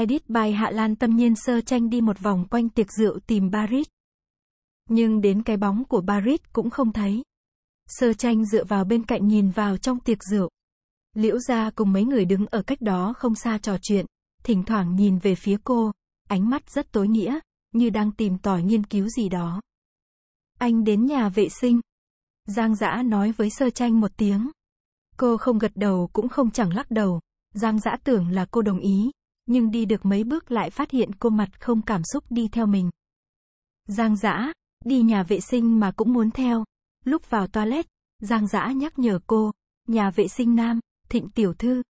Edit bài Hạ Lan Tâm Nhiên sơ tranh đi một vòng quanh tiệc rượu tìm Barit. Nhưng đến cái bóng của Barit cũng không thấy. Sơ tranh dựa vào bên cạnh nhìn vào trong tiệc rượu. Liễu gia cùng mấy người đứng ở cách đó không xa trò chuyện, thỉnh thoảng nhìn về phía cô, ánh mắt rất tối nghĩa, như đang tìm tòi nghiên cứu gì đó. Anh đến nhà vệ sinh. Giang Dã nói với Sơ Tranh một tiếng. Cô không gật đầu cũng không chẳng lắc đầu. Giang Dã tưởng là cô đồng ý, nhưng đi được mấy bước lại phát hiện cô mặt không cảm xúc đi theo mình. Giang Dã, đi nhà vệ sinh mà cũng muốn theo. Lúc vào toilet, Giang Dã nhắc nhở cô, nhà vệ sinh nam, thịnh tiểu thư.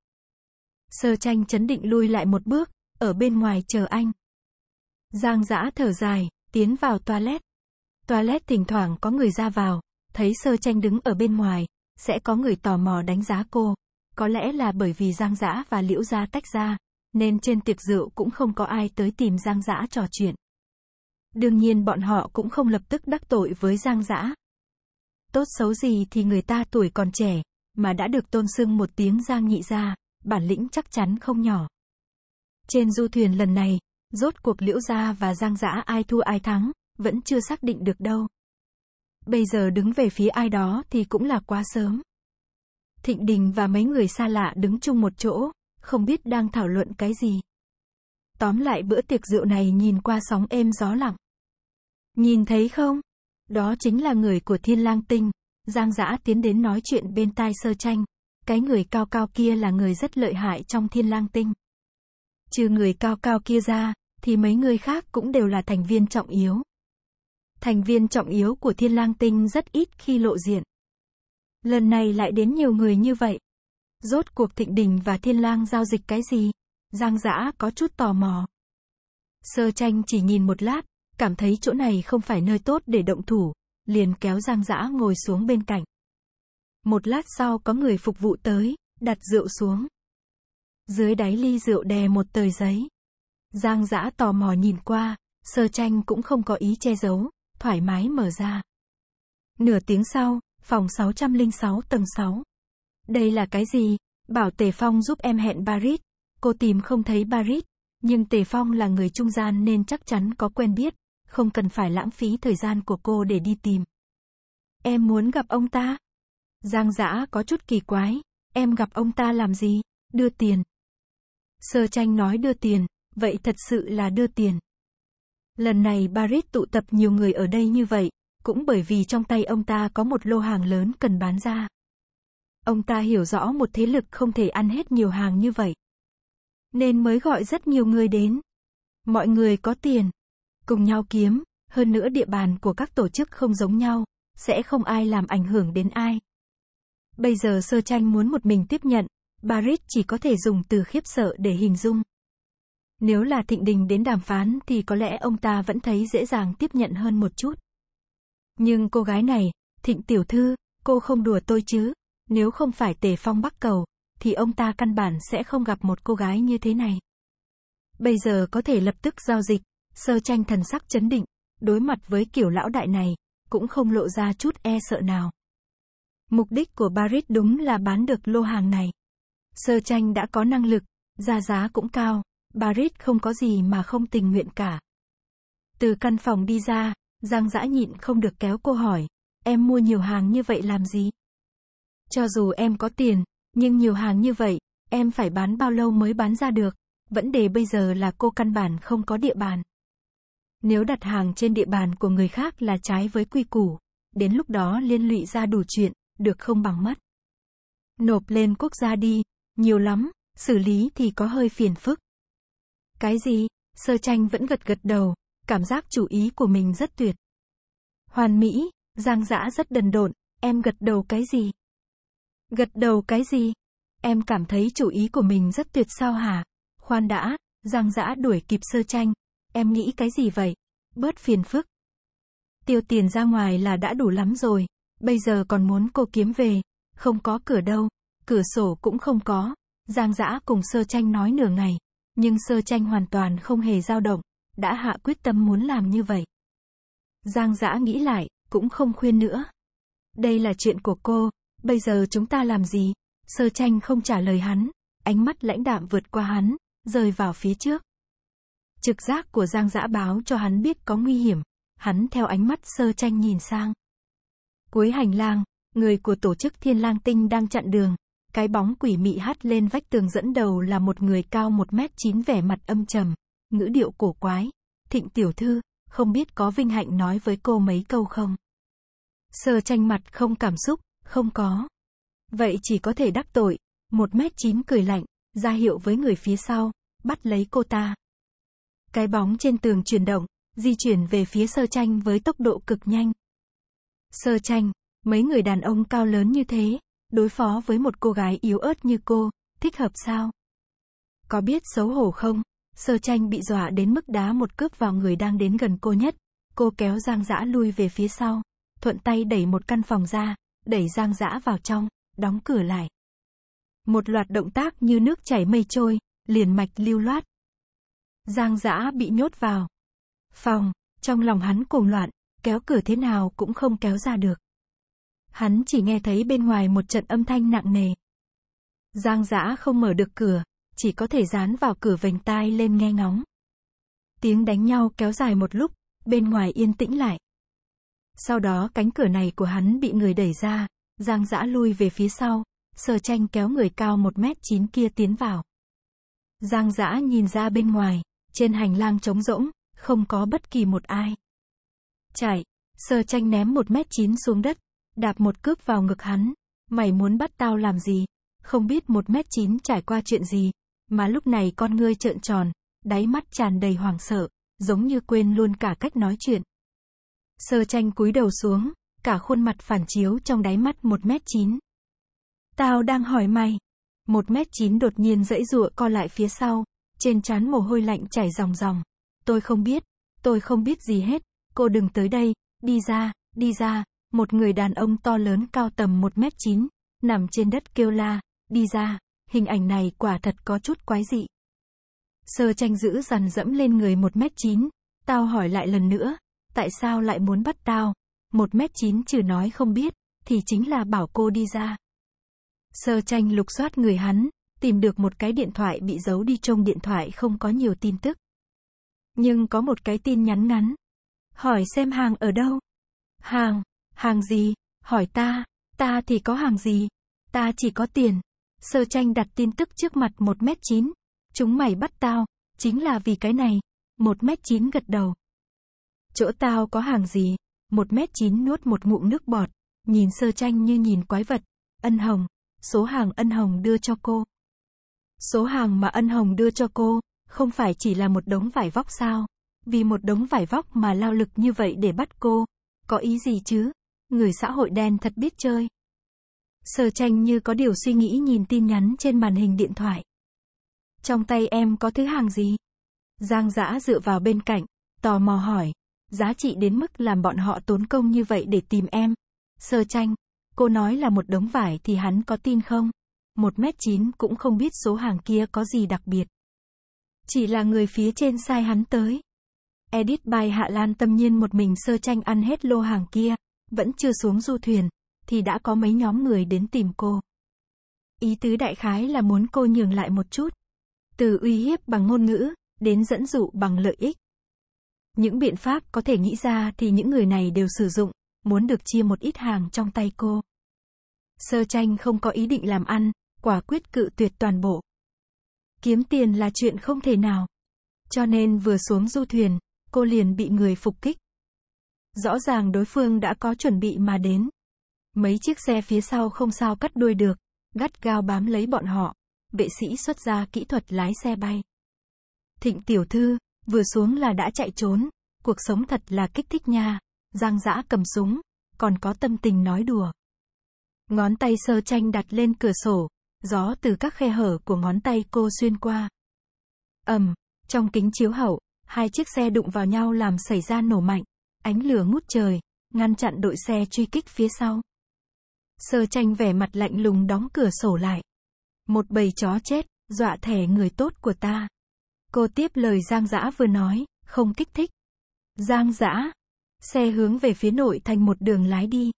Sơ tranh chấn định lui lại một bước, ở bên ngoài chờ anh. Giang Dã thở dài, tiến vào toilet. Toilet thỉnh thoảng có người ra vào, thấy sơ tranh đứng ở bên ngoài, sẽ có người tò mò đánh giá cô. Có lẽ là bởi vì Giang Dã và Liễu Gia tách ra, nên trên tiệc rượu cũng không có ai tới tìm Giang Dã trò chuyện. Đương nhiên bọn họ cũng không lập tức đắc tội với Giang Dã. Tốt xấu gì thì người ta tuổi còn trẻ, mà đã được tôn sưng một tiếng Giang Nhị gia, bản lĩnh chắc chắn không nhỏ. Trên du thuyền lần này, rốt cuộc Liễu Gia và Giang Dã ai thua ai thắng, vẫn chưa xác định được đâu. Bây giờ đứng về phía ai đó thì cũng là quá sớm. Thịnh Đình và mấy người xa lạ đứng chung một chỗ, không biết đang thảo luận cái gì. Tóm lại bữa tiệc rượu này nhìn qua sóng êm gió lặng. Nhìn thấy không? Đó chính là người của thiên lang tinh. Giang giã tiến đến nói chuyện bên tai sơ tranh. Cái người cao cao kia là người rất lợi hại trong thiên lang tinh. Trừ người cao cao kia ra, thì mấy người khác cũng đều là thành viên trọng yếu. Thành viên trọng yếu của thiên lang tinh rất ít khi lộ diện. Lần này lại đến nhiều người như vậy, Rốt cuộc Thịnh Đình và Thiên Lang giao dịch cái gì? Giang Dã có chút tò mò. Sơ Tranh chỉ nhìn một lát, cảm thấy chỗ này không phải nơi tốt để động thủ, liền kéo Giang Dã ngồi xuống bên cạnh. Một lát sau có người phục vụ tới, đặt rượu xuống. Dưới đáy ly rượu đè một tờ giấy. Giang Dã tò mò nhìn qua, Sơ Tranh cũng không có ý che giấu, thoải mái mở ra. Nửa tiếng sau, phòng 606 tầng 6. Đây là cái gì? Bảo Tề Phong giúp em hẹn Barit Cô tìm không thấy Barit Nhưng Tề Phong là người trung gian nên chắc chắn có quen biết. Không cần phải lãng phí thời gian của cô để đi tìm. Em muốn gặp ông ta. Giang giã có chút kỳ quái. Em gặp ông ta làm gì? Đưa tiền. Sơ tranh nói đưa tiền. Vậy thật sự là đưa tiền. Lần này Barit tụ tập nhiều người ở đây như vậy, cũng bởi vì trong tay ông ta có một lô hàng lớn cần bán ra. Ông ta hiểu rõ một thế lực không thể ăn hết nhiều hàng như vậy. Nên mới gọi rất nhiều người đến. Mọi người có tiền. Cùng nhau kiếm, hơn nữa địa bàn của các tổ chức không giống nhau, sẽ không ai làm ảnh hưởng đến ai. Bây giờ sơ tranh muốn một mình tiếp nhận, Barit chỉ có thể dùng từ khiếp sợ để hình dung. Nếu là thịnh đình đến đàm phán thì có lẽ ông ta vẫn thấy dễ dàng tiếp nhận hơn một chút. Nhưng cô gái này, thịnh tiểu thư, cô không đùa tôi chứ? Nếu không phải tề phong bắc cầu, thì ông ta căn bản sẽ không gặp một cô gái như thế này. Bây giờ có thể lập tức giao dịch, sơ tranh thần sắc chấn định, đối mặt với kiểu lão đại này, cũng không lộ ra chút e sợ nào. Mục đích của Barit đúng là bán được lô hàng này. Sơ tranh đã có năng lực, giá giá cũng cao, Barit không có gì mà không tình nguyện cả. Từ căn phòng đi ra, Giang Dã nhịn không được kéo cô hỏi, em mua nhiều hàng như vậy làm gì? Cho dù em có tiền, nhưng nhiều hàng như vậy, em phải bán bao lâu mới bán ra được? Vấn đề bây giờ là cô căn bản không có địa bàn. Nếu đặt hàng trên địa bàn của người khác là trái với quy củ, đến lúc đó liên lụy ra đủ chuyện, được không bằng mất. Nộp lên quốc gia đi, nhiều lắm, xử lý thì có hơi phiền phức. Cái gì? Sơ tranh vẫn gật gật đầu, cảm giác chủ ý của mình rất tuyệt. Hoàn mỹ, Giang Dã rất đần độn, em gật đầu cái gì? Gật đầu cái gì? Em cảm thấy chủ ý của mình rất tuyệt sao hả? Khoan đã, Giang Dã đuổi kịp sơ tranh. Em nghĩ cái gì vậy? Bớt phiền phức. Tiêu tiền ra ngoài là đã đủ lắm rồi. Bây giờ còn muốn cô kiếm về. Không có cửa đâu. Cửa sổ cũng không có. Giang Dã cùng sơ tranh nói nửa ngày. Nhưng sơ tranh hoàn toàn không hề dao động. Đã hạ quyết tâm muốn làm như vậy. Giang Dã nghĩ lại, cũng không khuyên nữa. Đây là chuyện của cô, Bây giờ chúng ta làm gì? Sơ tranh không trả lời hắn, ánh mắt lãnh đạm vượt qua hắn, rời vào phía trước. Trực giác của Giang Dã báo cho hắn biết có nguy hiểm, hắn theo ánh mắt sơ tranh nhìn sang. Cuối hành lang, người của tổ chức Thiên Lang Tinh đang chặn đường, cái bóng quỷ mị hắt lên vách tường dẫn đầu là một người cao 1m9 vẻ mặt âm trầm, ngữ điệu cổ quái. Thịnh tiểu thư, không biết có vinh hạnh nói với cô mấy câu không? Sơ tranh mặt không cảm xúc, không có. Vậy chỉ có thể đắc tội. Một mét chín cười lạnh, ra hiệu với người phía sau, bắt lấy cô ta. Cái bóng trên tường chuyển động, di chuyển về phía sơ tranh với tốc độ cực nhanh. Sơ tranh, mấy người đàn ông cao lớn như thế, đối phó với một cô gái yếu ớt như cô, thích hợp sao? Có biết xấu hổ không? Sơ tranh bị dọa đến mức đá một cướp vào người đang đến gần cô nhất. Cô kéo giang dã lui về phía sau, thuận tay đẩy một căn phòng ra, đẩy Giang Dã vào trong, đóng cửa lại. Một loạt động tác như nước chảy mây trôi, liền mạch lưu loát. Giang Dã bị nhốt vào phòng, trong lòng hắn cuồng loạn, kéo cửa thế nào cũng không kéo ra được. Hắn chỉ nghe thấy bên ngoài một trận âm thanh nặng nề. Giang Dã không mở được cửa, chỉ có thể dán vào cửa vành tai lên nghe ngóng. Tiếng đánh nhau kéo dài một lúc, bên ngoài yên tĩnh lại. Sau đó cánh cửa này của hắn bị người đẩy ra, Giang Dã lui về phía sau, Sở Tranh kéo người cao 1m9 kia tiến vào. Giang Dã nhìn ra bên ngoài, trên hành lang trống rỗng, không có bất kỳ một ai. Chạy, Sở Tranh ném 1m9 xuống đất, đạp một cước vào ngực hắn, mày muốn bắt tao làm gì? Không biết 1m9 trải qua chuyện gì, mà lúc này con ngươi trợn tròn, đáy mắt tràn đầy hoảng sợ, giống như quên luôn cả cách nói chuyện. Sơ tranh cúi đầu xuống, cả khuôn mặt phản chiếu trong đáy mắt 1 mét 9 Tao đang hỏi mày. 1 mét 9 đột nhiên dãy rụa co lại phía sau, trên trán mồ hôi lạnh chảy ròng ròng. Tôi không biết, tôi không biết gì hết, cô đừng tới đây, đi ra, đi ra. Một người đàn ông to lớn cao tầm 1 mét 9 nằm trên đất kêu la, đi ra, hình ảnh này quả thật có chút quái dị. Sơ tranh giữ dằn dẫm lên người 1 mét 9 tao hỏi lại lần nữa, tại sao lại muốn bắt tao. Một mét chín trừ nói không biết, thì chính là bảo cô đi ra. Sơ tranh lục soát người hắn, tìm được một cái điện thoại bị giấu đi trong điện thoại không có nhiều tin tức. Nhưng có một cái tin nhắn ngắn. Hỏi xem hàng ở đâu? Hàng, hàng gì? Hỏi ta, ta thì có hàng gì? Ta chỉ có tiền. Sơ tranh đặt tin tức trước mặt một mét chín, Chúng mày bắt tao, chính là vì cái này. Một mét chín gật đầu. Chỗ tao có hàng gì? Một mét chín nuốt một ngụm nước bọt. Nhìn sơ tranh như nhìn quái vật. Ân Hồng. Số hàng Ân Hồng đưa cho cô. Số hàng mà Ân Hồng đưa cho cô, không phải chỉ là một đống vải vóc sao? Vì một đống vải vóc mà lao lực như vậy để bắt cô. Có ý gì chứ? Người xã hội đen thật biết chơi. Sơ tranh như có điều suy nghĩ nhìn tin nhắn trên màn hình điện thoại. Trong tay em có thứ hàng gì? Giang giã dựa vào bên cạnh, tò mò hỏi giá trị đến mức làm bọn họ tốn công như vậy để tìm em. Sơ tranh, cô nói là một đống vải thì hắn có tin không? Một mét chín cũng không biết số hàng kia có gì đặc biệt. Chỉ là người phía trên sai hắn tới. Edit by Hạ Lan tâm nhiên một mình sơ tranh ăn hết lô hàng kia, vẫn chưa xuống du thuyền, thì đã có mấy nhóm người đến tìm cô. Ý tứ đại khái là muốn cô nhường lại một chút. Từ uy hiếp bằng ngôn ngữ, đến dẫn dụ bằng lợi ích. Những biện pháp có thể nghĩ ra thì những người này đều sử dụng, muốn được chia một ít hàng trong tay cô. Sơ tranh không có ý định làm ăn, quả quyết cự tuyệt toàn bộ. Kiếm tiền là chuyện không thể nào. Cho nên vừa xuống du thuyền, cô liền bị người phục kích. Rõ ràng đối phương đã có chuẩn bị mà đến. Mấy chiếc xe phía sau không sao cắt đuôi được, gắt gao bám lấy bọn họ. Vệ sĩ xuất ra kỹ thuật lái xe bay. Thịnh tiểu thư, Vừa xuống là đã chạy trốn, cuộc sống thật là kích thích nha. Giang Dã cầm súng, còn có tâm tình nói đùa. Ngón tay sơ tranh đặt lên cửa sổ, gió từ các khe hở của ngón tay cô xuyên qua. ầm, trong kính chiếu hậu, hai chiếc xe đụng vào nhau làm xảy ra nổ mạnh, ánh lửa ngút trời, ngăn chặn đội xe truy kích phía sau. Sơ tranh vẻ mặt lạnh lùng đóng cửa sổ lại. Một bầy chó chết, dọa thẻ người tốt của ta. Cô tiếp lời Giang dã vừa nói, không kích thích. Giang dã Xe hướng về phía nội thành một đường lái đi.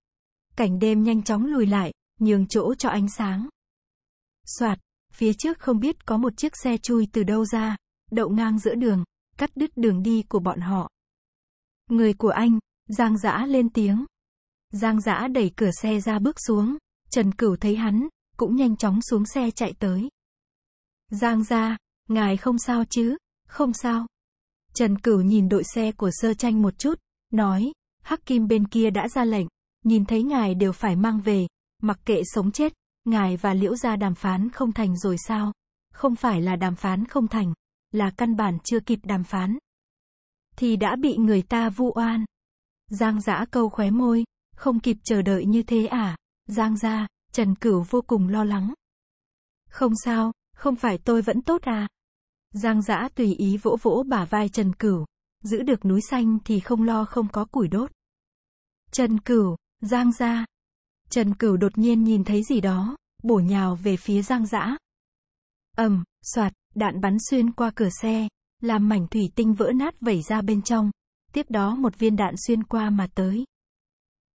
Cảnh đêm nhanh chóng lùi lại, nhường chỗ cho ánh sáng. Soạt, phía trước không biết có một chiếc xe chui từ đâu ra, đậu ngang giữa đường, cắt đứt đường đi của bọn họ. Người của anh, Giang dã lên tiếng. Giang dã đẩy cửa xe ra bước xuống, Trần Cửu thấy hắn, cũng nhanh chóng xuống xe chạy tới. Giang gia Ngài không sao chứ? Không sao. Trần Cửu nhìn đội xe của sơ tranh một chút, nói, Hắc Kim bên kia đã ra lệnh, nhìn thấy ngài đều phải mang về, mặc kệ sống chết, ngài và liễu gia đàm phán không thành rồi sao? Không phải là đàm phán không thành, là căn bản chưa kịp đàm phán. Thì đã bị người ta vu oan. Giang giã câu khóe môi, không kịp chờ đợi như thế à? Giang ra, Trần Cửu vô cùng lo lắng. Không sao, không phải tôi vẫn tốt à? Giang giã tùy ý vỗ vỗ bả vai Trần Cửu. Giữ được núi xanh thì không lo không có củi đốt. Trần Cửu, Giang ra. Trần Cửu đột nhiên nhìn thấy gì đó, bổ nhào về phía Giang giã. ầm, um, soạt, đạn bắn xuyên qua cửa xe, làm mảnh thủy tinh vỡ nát vẩy ra bên trong. Tiếp đó một viên đạn xuyên qua mà tới.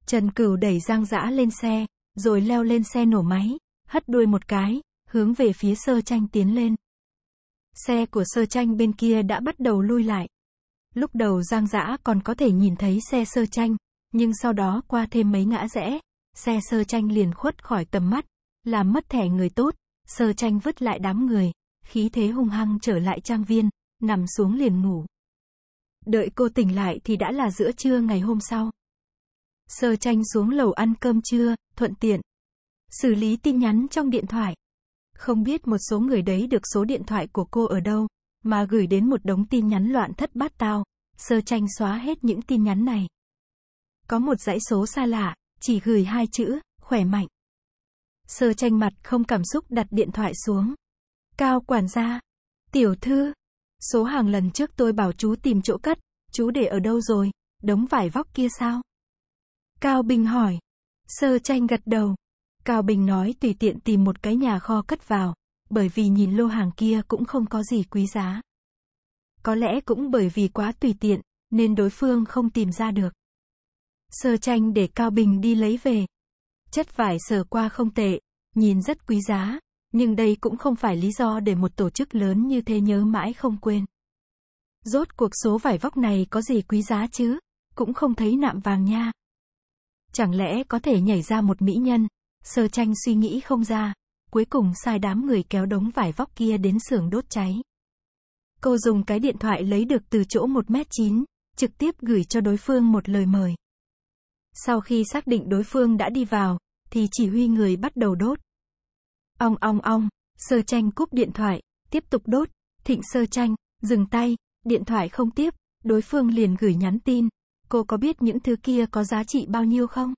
Trần Cửu đẩy Giang Dã lên xe, rồi leo lên xe nổ máy, hất đuôi một cái, hướng về phía sơ tranh tiến lên. Xe của sơ tranh bên kia đã bắt đầu lui lại. Lúc đầu Giang Dã còn có thể nhìn thấy xe sơ tranh, nhưng sau đó qua thêm mấy ngã rẽ, xe sơ tranh liền khuất khỏi tầm mắt, làm mất thẻ người tốt, sơ tranh vứt lại đám người, khí thế hung hăng trở lại trang viên, nằm xuống liền ngủ. Đợi cô tỉnh lại thì đã là giữa trưa ngày hôm sau. Sơ tranh xuống lầu ăn cơm trưa, thuận tiện. Xử lý tin nhắn trong điện thoại, không biết một số người đấy được số điện thoại của cô ở đâu, mà gửi đến một đống tin nhắn loạn thất bát tao. Sơ tranh xóa hết những tin nhắn này. Có một dãy số xa lạ, chỉ gửi hai chữ, khỏe mạnh. Sơ tranh mặt không cảm xúc đặt điện thoại xuống. Cao quản gia. Tiểu thư. Số hàng lần trước tôi bảo chú tìm chỗ cất chú để ở đâu rồi, đống vải vóc kia sao? Cao Bình hỏi. Sơ tranh gật đầu. Cao Bình nói tùy tiện tìm một cái nhà kho cất vào, bởi vì nhìn lô hàng kia cũng không có gì quý giá. Có lẽ cũng bởi vì quá tùy tiện, nên đối phương không tìm ra được. Sơ tranh để Cao Bình đi lấy về. Chất vải sờ qua không tệ, nhìn rất quý giá, nhưng đây cũng không phải lý do để một tổ chức lớn như thế nhớ mãi không quên. Rốt cuộc số vải vóc này có gì quý giá chứ, cũng không thấy nạm vàng nha. Chẳng lẽ có thể nhảy ra một mỹ nhân, Sơ tranh suy nghĩ không ra, cuối cùng sai đám người kéo đống vải vóc kia đến xưởng đốt cháy. Cô dùng cái điện thoại lấy được từ chỗ 1m9, trực tiếp gửi cho đối phương một lời mời. Sau khi xác định đối phương đã đi vào, thì chỉ huy người bắt đầu đốt. Ong ong ong, sơ tranh cúp điện thoại, tiếp tục đốt, thịnh sơ tranh, dừng tay, điện thoại không tiếp, đối phương liền gửi nhắn tin. Cô có biết những thứ kia có giá trị bao nhiêu không?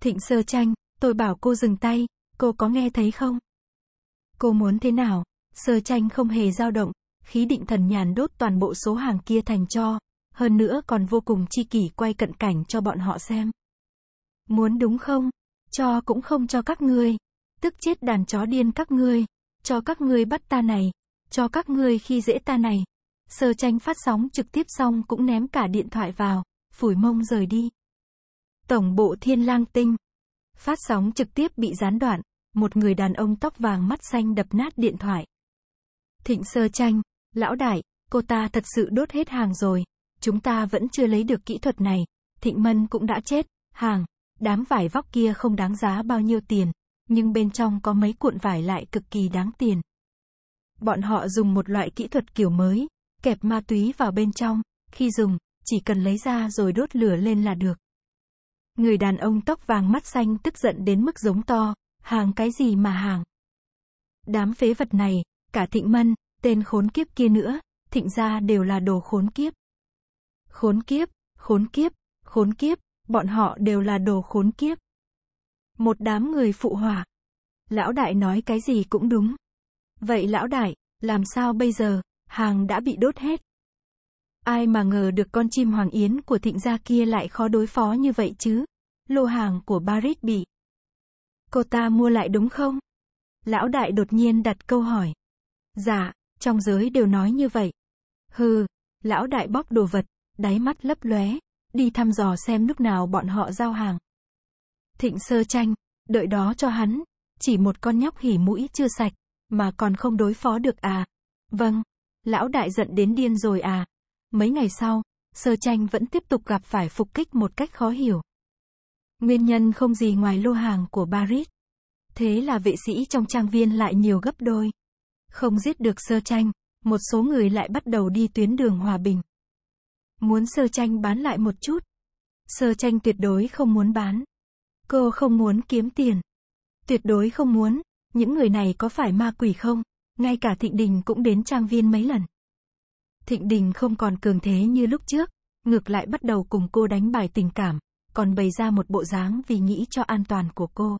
Thịnh sơ tranh, Tôi bảo cô dừng tay, cô có nghe thấy không? Cô muốn thế nào? Sơ tranh không hề dao động, khí định thần nhàn đốt toàn bộ số hàng kia thành cho, hơn nữa còn vô cùng chi kỷ quay cận cảnh cho bọn họ xem. Muốn đúng không? Cho cũng không cho các ngươi, tức chết đàn chó điên các ngươi, cho các ngươi bắt ta này, cho các ngươi khi dễ ta này. Sơ tranh phát sóng trực tiếp xong cũng ném cả điện thoại vào, phủi mông rời đi. Tổng bộ thiên lang tinh Phát sóng trực tiếp bị gián đoạn, một người đàn ông tóc vàng mắt xanh đập nát điện thoại. Thịnh sơ tranh, lão đại, cô ta thật sự đốt hết hàng rồi, chúng ta vẫn chưa lấy được kỹ thuật này, thịnh mân cũng đã chết, hàng, đám vải vóc kia không đáng giá bao nhiêu tiền, nhưng bên trong có mấy cuộn vải lại cực kỳ đáng tiền. Bọn họ dùng một loại kỹ thuật kiểu mới, kẹp ma túy vào bên trong, khi dùng, chỉ cần lấy ra rồi đốt lửa lên là được. Người đàn ông tóc vàng mắt xanh tức giận đến mức giống to, hàng cái gì mà hàng. Đám phế vật này, cả thịnh mân, tên khốn kiếp kia nữa, thịnh ra đều là đồ khốn kiếp. Khốn kiếp, khốn kiếp, khốn kiếp, bọn họ đều là đồ khốn kiếp. Một đám người phụ hỏa. Lão đại nói cái gì cũng đúng. Vậy lão đại, làm sao bây giờ, hàng đã bị đốt hết. Ai mà ngờ được con chim hoàng yến của thịnh gia kia lại khó đối phó như vậy chứ. Lô hàng của Barit bị. Cô ta mua lại đúng không? Lão đại đột nhiên đặt câu hỏi. Dạ, trong giới đều nói như vậy. Hừ, lão đại bóp đồ vật, đáy mắt lấp lóe, đi thăm dò xem lúc nào bọn họ giao hàng. Thịnh sơ tranh, đợi đó cho hắn, chỉ một con nhóc hỉ mũi chưa sạch, mà còn không đối phó được à. Vâng, lão đại giận đến điên rồi à. Mấy ngày sau, Sơ Tranh vẫn tiếp tục gặp phải phục kích một cách khó hiểu. Nguyên nhân không gì ngoài lô hàng của Paris. Thế là vệ sĩ trong trang viên lại nhiều gấp đôi. Không giết được Sơ Tranh, một số người lại bắt đầu đi tuyến đường hòa bình. Muốn Sơ Tranh bán lại một chút. Sơ Tranh tuyệt đối không muốn bán. Cô không muốn kiếm tiền. Tuyệt đối không muốn, những người này có phải ma quỷ không? Ngay cả Thịnh Đình cũng đến trang viên mấy lần. Thịnh Đình không còn cường thế như lúc trước, ngược lại bắt đầu cùng cô đánh bài tình cảm, còn bày ra một bộ dáng vì nghĩ cho an toàn của cô.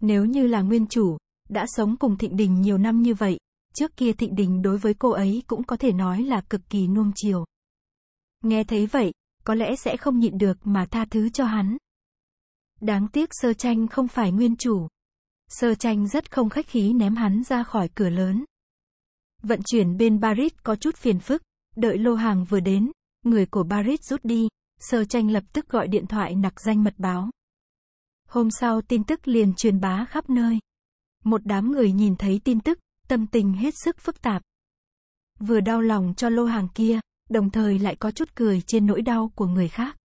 Nếu như là nguyên chủ, đã sống cùng Thịnh Đình nhiều năm như vậy, trước kia Thịnh Đình đối với cô ấy cũng có thể nói là cực kỳ nuông chiều. Nghe thấy vậy, có lẽ sẽ không nhịn được mà tha thứ cho hắn. Đáng tiếc sơ tranh không phải nguyên chủ. Sơ tranh rất không khách khí ném hắn ra khỏi cửa lớn. Vận chuyển bên Paris có chút phiền phức, đợi lô hàng vừa đến, người của Paris rút đi, Sơ Tranh lập tức gọi điện thoại nặc danh mật báo. Hôm sau tin tức liền truyền bá khắp nơi. Một đám người nhìn thấy tin tức, tâm tình hết sức phức tạp. Vừa đau lòng cho lô hàng kia, đồng thời lại có chút cười trên nỗi đau của người khác.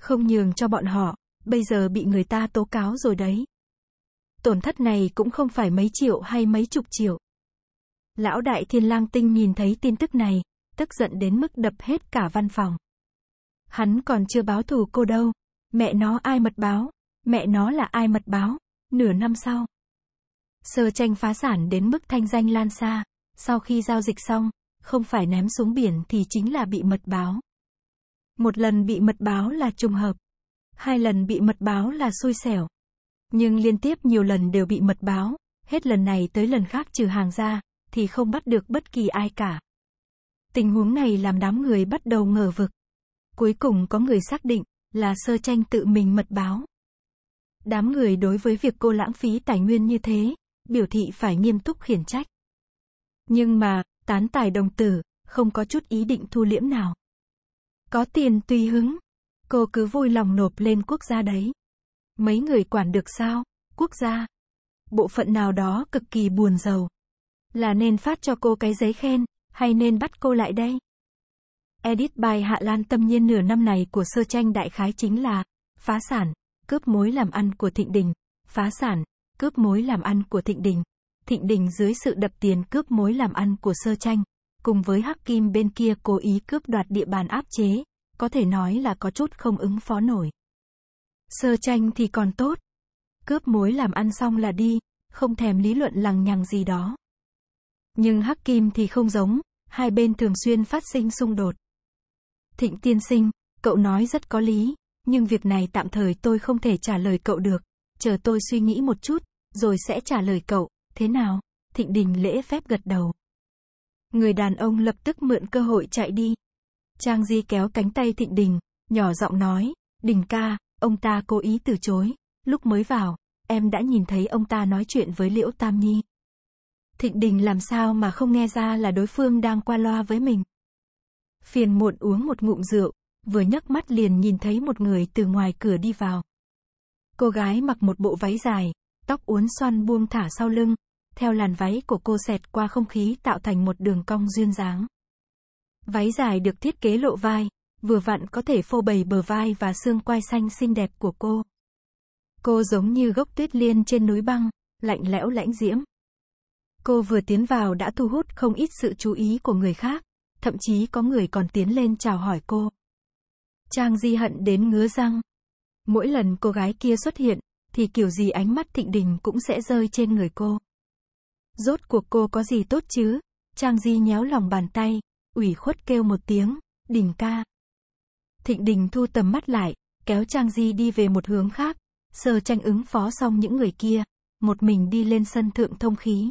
Không nhường cho bọn họ, bây giờ bị người ta tố cáo rồi đấy. Tổn thất này cũng không phải mấy triệu hay mấy chục triệu. Lão đại thiên lang tinh nhìn thấy tin tức này, tức giận đến mức đập hết cả văn phòng. Hắn còn chưa báo thù cô đâu. Mẹ nó ai mật báo? Mẹ nó là ai mật báo? Nửa năm sau. Sơ tranh phá sản đến mức thanh danh lan xa. Sau khi giao dịch xong, không phải ném xuống biển thì chính là bị mật báo. Một lần bị mật báo là trùng hợp. Hai lần bị mật báo là xui xẻo. Nhưng liên tiếp nhiều lần đều bị mật báo. Hết lần này tới lần khác trừ hàng ra, thì không bắt được bất kỳ ai cả. Tình huống này làm đám người bắt đầu ngờ vực. Cuối cùng có người xác định là sơ tranh tự mình mật báo. Đám người đối với việc cô lãng phí tài nguyên như thế, biểu thị phải nghiêm túc khiển trách. Nhưng mà, tán tài đồng tử, không có chút ý định thu liễm nào. Có tiền tùy hứng, cô cứ vui lòng nộp lên quốc gia đấy. Mấy người quản được sao, quốc gia. Bộ phận nào đó cực kỳ buồn giàu. Là nên phát cho cô cái giấy khen, hay nên bắt cô lại đây? Edit bài Hạ Lan tâm nhiên nửa năm này của sơ tranh đại khái chính là phá sản, cướp mối làm ăn của Thịnh Đình, phá sản, cướp mối làm ăn của Thịnh Đình. Thịnh Đình dưới sự đập tiền cướp mối làm ăn của sơ tranh, cùng với Hắc Kim bên kia cố ý cướp đoạt địa bàn áp chế, có thể nói là có chút không ứng phó nổi. Sơ tranh thì còn tốt. Cướp mối làm ăn xong là đi, không thèm lý luận lằng nhằng gì đó. Nhưng Hắc Kim thì không giống, hai bên thường xuyên phát sinh xung đột. Thịnh tiên sinh, cậu nói rất có lý, nhưng việc này tạm thời tôi không thể trả lời cậu được. Chờ tôi suy nghĩ một chút, rồi sẽ trả lời cậu, thế nào? Thịnh đình lễ phép gật đầu. Người đàn ông lập tức mượn cơ hội chạy đi. Trang Di kéo cánh tay Thịnh Đình, nhỏ giọng nói, Đình ca, ông ta cố ý từ chối, lúc mới vào, em đã nhìn thấy ông ta nói chuyện với Liễu Tam Nhi. Thịnh Đình làm sao mà không nghe ra là đối phương đang qua loa với mình. Phiền muộn uống một ngụm rượu, vừa nhấc mắt liền nhìn thấy một người từ ngoài cửa đi vào. Cô gái mặc một bộ váy dài, tóc uốn xoăn buông thả sau lưng, theo làn váy của cô xẹt qua không khí tạo thành một đường cong duyên dáng. Váy dài được thiết kế lộ vai, vừa vặn có thể phô bày bờ vai và xương quai xanh xinh đẹp của cô. Cô giống như gốc tuyết liên trên núi băng, lạnh lẽo lãnh diễm. Cô vừa tiến vào đã thu hút không ít sự chú ý của người khác, thậm chí có người còn tiến lên chào hỏi cô. Trang Di hận đến ngứa răng. Mỗi lần cô gái kia xuất hiện, thì kiểu gì ánh mắt thịnh đình cũng sẽ rơi trên người cô. Rốt cuộc cô có gì tốt chứ? Trang Di nhéo lòng bàn tay, ủy khuất kêu một tiếng, đình ca. Thịnh đình thu tầm mắt lại, kéo Trang Di đi về một hướng khác, sờ tranh ứng phó xong những người kia, một mình đi lên sân thượng thông khí.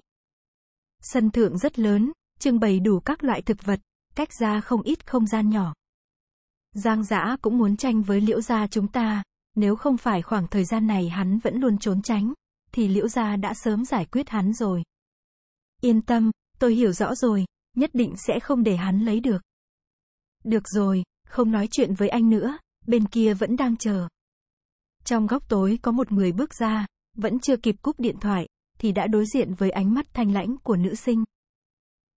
Sân thượng rất lớn, trưng bày đủ các loại thực vật, cách ra không ít không gian nhỏ. Giang Dã cũng muốn tranh với Liễu gia chúng ta, nếu không phải khoảng thời gian này hắn vẫn luôn trốn tránh, thì Liễu gia đã sớm giải quyết hắn rồi. Yên tâm, tôi hiểu rõ rồi, nhất định sẽ không để hắn lấy được. Được rồi, không nói chuyện với anh nữa, bên kia vẫn đang chờ. Trong góc tối có một người bước ra, vẫn chưa kịp cúp điện thoại, thì đã đối diện với ánh mắt thanh lãnh của nữ sinh.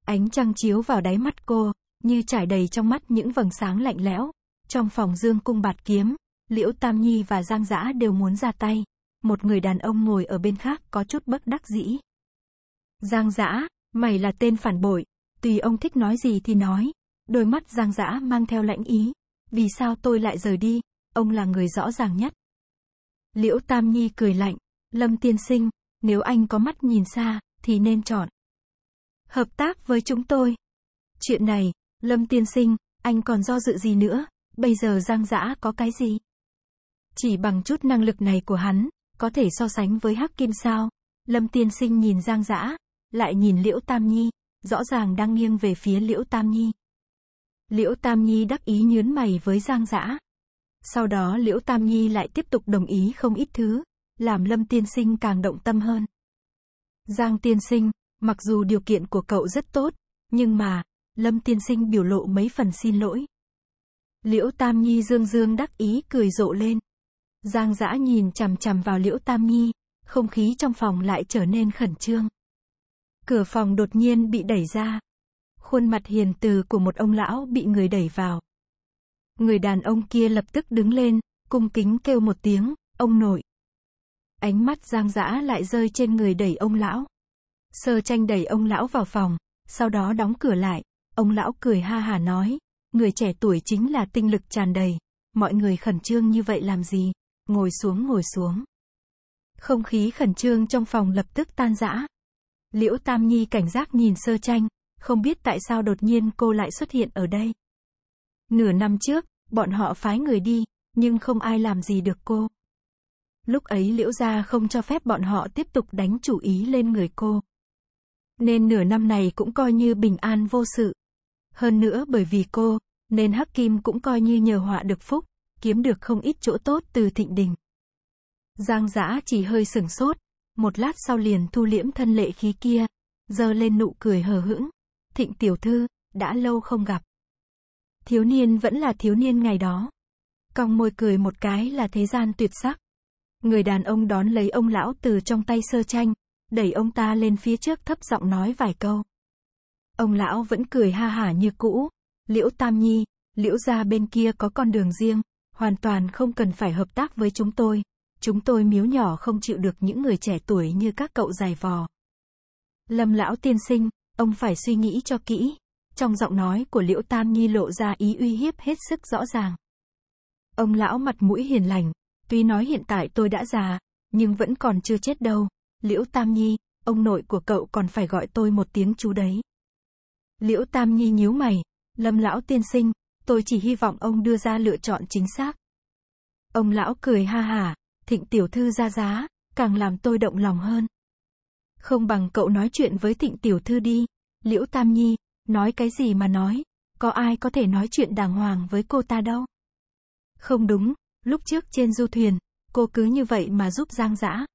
Ánh trăng chiếu vào đáy mắt cô, như trải đầy trong mắt những vầng sáng lạnh lẽo. Trong phòng dương cung bạt kiếm, Liễu Tam Nhi và Giang Dã đều muốn ra tay. Một người đàn ông ngồi ở bên khác có chút bất đắc dĩ. Giang Dã, mày là tên phản bội, tùy ông thích nói gì thì nói. Đôi mắt Giang Dã mang theo lãnh ý. Vì sao tôi lại rời đi, ông là người rõ ràng nhất. Liễu Tam Nhi cười lạnh, Lâm Tiên Sinh, nếu anh có mắt nhìn xa, thì nên chọn. Hợp tác với chúng tôi. Chuyện này, Lâm Tiên Sinh, anh còn do dự gì nữa, bây giờ Giang dã có cái gì? Chỉ bằng chút năng lực này của hắn, có thể so sánh với Hắc Kim sao? Lâm Tiên Sinh nhìn Giang dã lại nhìn Liễu Tam Nhi, rõ ràng đang nghiêng về phía Liễu Tam Nhi. Liễu Tam Nhi đắc ý nhớn mày với Giang dã Sau đó Liễu Tam Nhi lại tiếp tục đồng ý không ít thứ, làm Lâm tiên sinh càng động tâm hơn. Giang tiên sinh, mặc dù điều kiện của cậu rất tốt, nhưng mà, Lâm tiên sinh biểu lộ mấy phần xin lỗi. Liễu Tam Nhi dương dương đắc ý cười rộ lên. Giang dã nhìn chằm chằm vào Liễu Tam Nhi, không khí trong phòng lại trở nên khẩn trương. Cửa phòng đột nhiên bị đẩy ra. Khuôn mặt hiền từ của một ông lão bị người đẩy vào. Người đàn ông kia lập tức đứng lên, cung kính kêu một tiếng, ông nội. Ánh mắt Giang Dã lại rơi trên người đẩy ông lão. Sơ tranh đẩy ông lão vào phòng, sau đó đóng cửa lại. Ông lão cười ha hà nói, người trẻ tuổi chính là tinh lực tràn đầy. Mọi người khẩn trương như vậy làm gì? Ngồi xuống ngồi xuống. Không khí khẩn trương trong phòng lập tức tan rã. Liễu Tam Nhi cảnh giác nhìn sơ tranh, không biết tại sao đột nhiên cô lại xuất hiện ở đây. Nửa năm trước, bọn họ phái người đi, nhưng không ai làm gì được cô. Lúc ấy liễu gia không cho phép bọn họ tiếp tục đánh chủ ý lên người cô. Nên nửa năm này cũng coi như bình an vô sự. Hơn nữa bởi vì cô, nên Hắc Kim cũng coi như nhờ họa được phúc, kiếm được không ít chỗ tốt từ thịnh đình. Giang giã chỉ hơi sửng sốt, một lát sau liền thu liễm thân lệ khí kia, giơ lên nụ cười hờ hững. Thịnh tiểu thư, đã lâu không gặp. Thiếu niên vẫn là thiếu niên ngày đó. Cong môi cười một cái là thế gian tuyệt sắc. Người đàn ông đón lấy ông lão từ trong tay sơ tranh, đẩy ông ta lên phía trước thấp giọng nói vài câu. Ông lão vẫn cười ha hả như cũ. Liễu Tam Nhi, liễu gia bên kia có con đường riêng, hoàn toàn không cần phải hợp tác với chúng tôi. Chúng tôi miếu nhỏ không chịu được những người trẻ tuổi như các cậu dài vò. Lâm lão tiên sinh, ông phải suy nghĩ cho kỹ. Trong giọng nói của Liễu Tam Nhi lộ ra ý uy hiếp hết sức rõ ràng. Ông lão mặt mũi hiền lành, Tuy nói hiện tại tôi đã già, nhưng vẫn còn chưa chết đâu. Liễu Tam Nhi, ông nội của cậu còn phải gọi tôi một tiếng chú đấy. Liễu Tam Nhi nhíu mày, Lâm lão tiên sinh, tôi chỉ hy vọng ông đưa ra lựa chọn chính xác. Ông lão cười ha hả, thịnh tiểu thư ra giá, càng làm tôi động lòng hơn. Không bằng cậu nói chuyện với thịnh tiểu thư đi, Liễu Tam Nhi, nói cái gì mà nói, có ai có thể nói chuyện đàng hoàng với cô ta đâu. Không đúng, Lúc trước trên du thuyền, cô cứ như vậy mà giúp Giang Dã.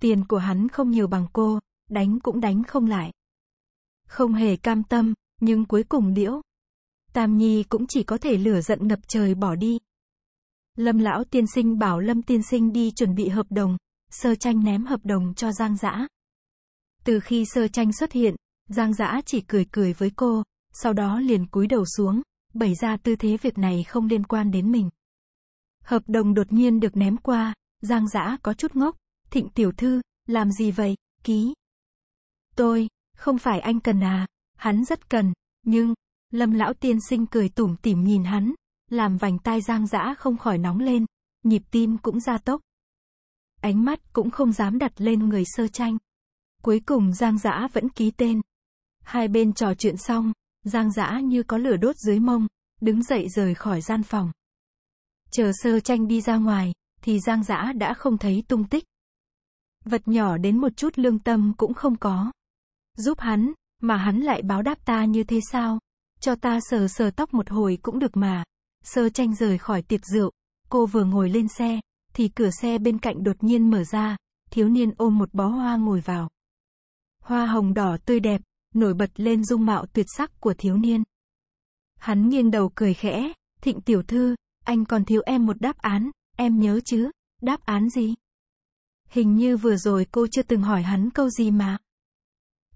Tiền của hắn không nhiều bằng cô, đánh cũng đánh không lại. Không hề cam tâm, nhưng cuối cùng điễu. Tam Nhi cũng chỉ có thể lửa giận ngập trời bỏ đi. Lâm lão tiên sinh bảo Lâm tiên sinh đi chuẩn bị hợp đồng, sơ tranh ném hợp đồng cho Giang Dã. Từ khi sơ tranh xuất hiện, Giang Dã chỉ cười cười với cô, sau đó liền cúi đầu xuống, bày ra tư thế việc này không liên quan đến mình. Hợp đồng đột nhiên được ném qua, Giang Dã có chút ngốc, Thịnh tiểu thư, làm gì vậy, ký. Tôi, không phải anh cần à, hắn rất cần, nhưng, Lâm lão tiên sinh cười tủm tỉm nhìn hắn, làm vành tai Giang Dã không khỏi nóng lên, nhịp tim cũng gia tốc. Ánh mắt cũng không dám đặt lên người sơ tranh. Cuối cùng Giang Dã vẫn ký tên. Hai bên trò chuyện xong, Giang Dã như có lửa đốt dưới mông, đứng dậy rời khỏi gian phòng. Chờ sơ tranh đi ra ngoài, thì Giang Giã đã không thấy tung tích. Vật nhỏ đến một chút lương tâm cũng không có. Giúp hắn, mà hắn lại báo đáp ta như thế sao? Cho ta sờ sờ tóc một hồi cũng được mà. Sơ tranh rời khỏi tiệc rượu, cô vừa ngồi lên xe, thì cửa xe bên cạnh đột nhiên mở ra, thiếu niên ôm một bó hoa ngồi vào. Hoa hồng đỏ tươi đẹp, nổi bật lên dung mạo tuyệt sắc của thiếu niên. Hắn nghiêng đầu cười khẽ, thịnh tiểu thư, anh còn thiếu em một đáp án, em nhớ chứ? Đáp án gì? Hình như vừa rồi cô chưa từng hỏi hắn câu gì mà.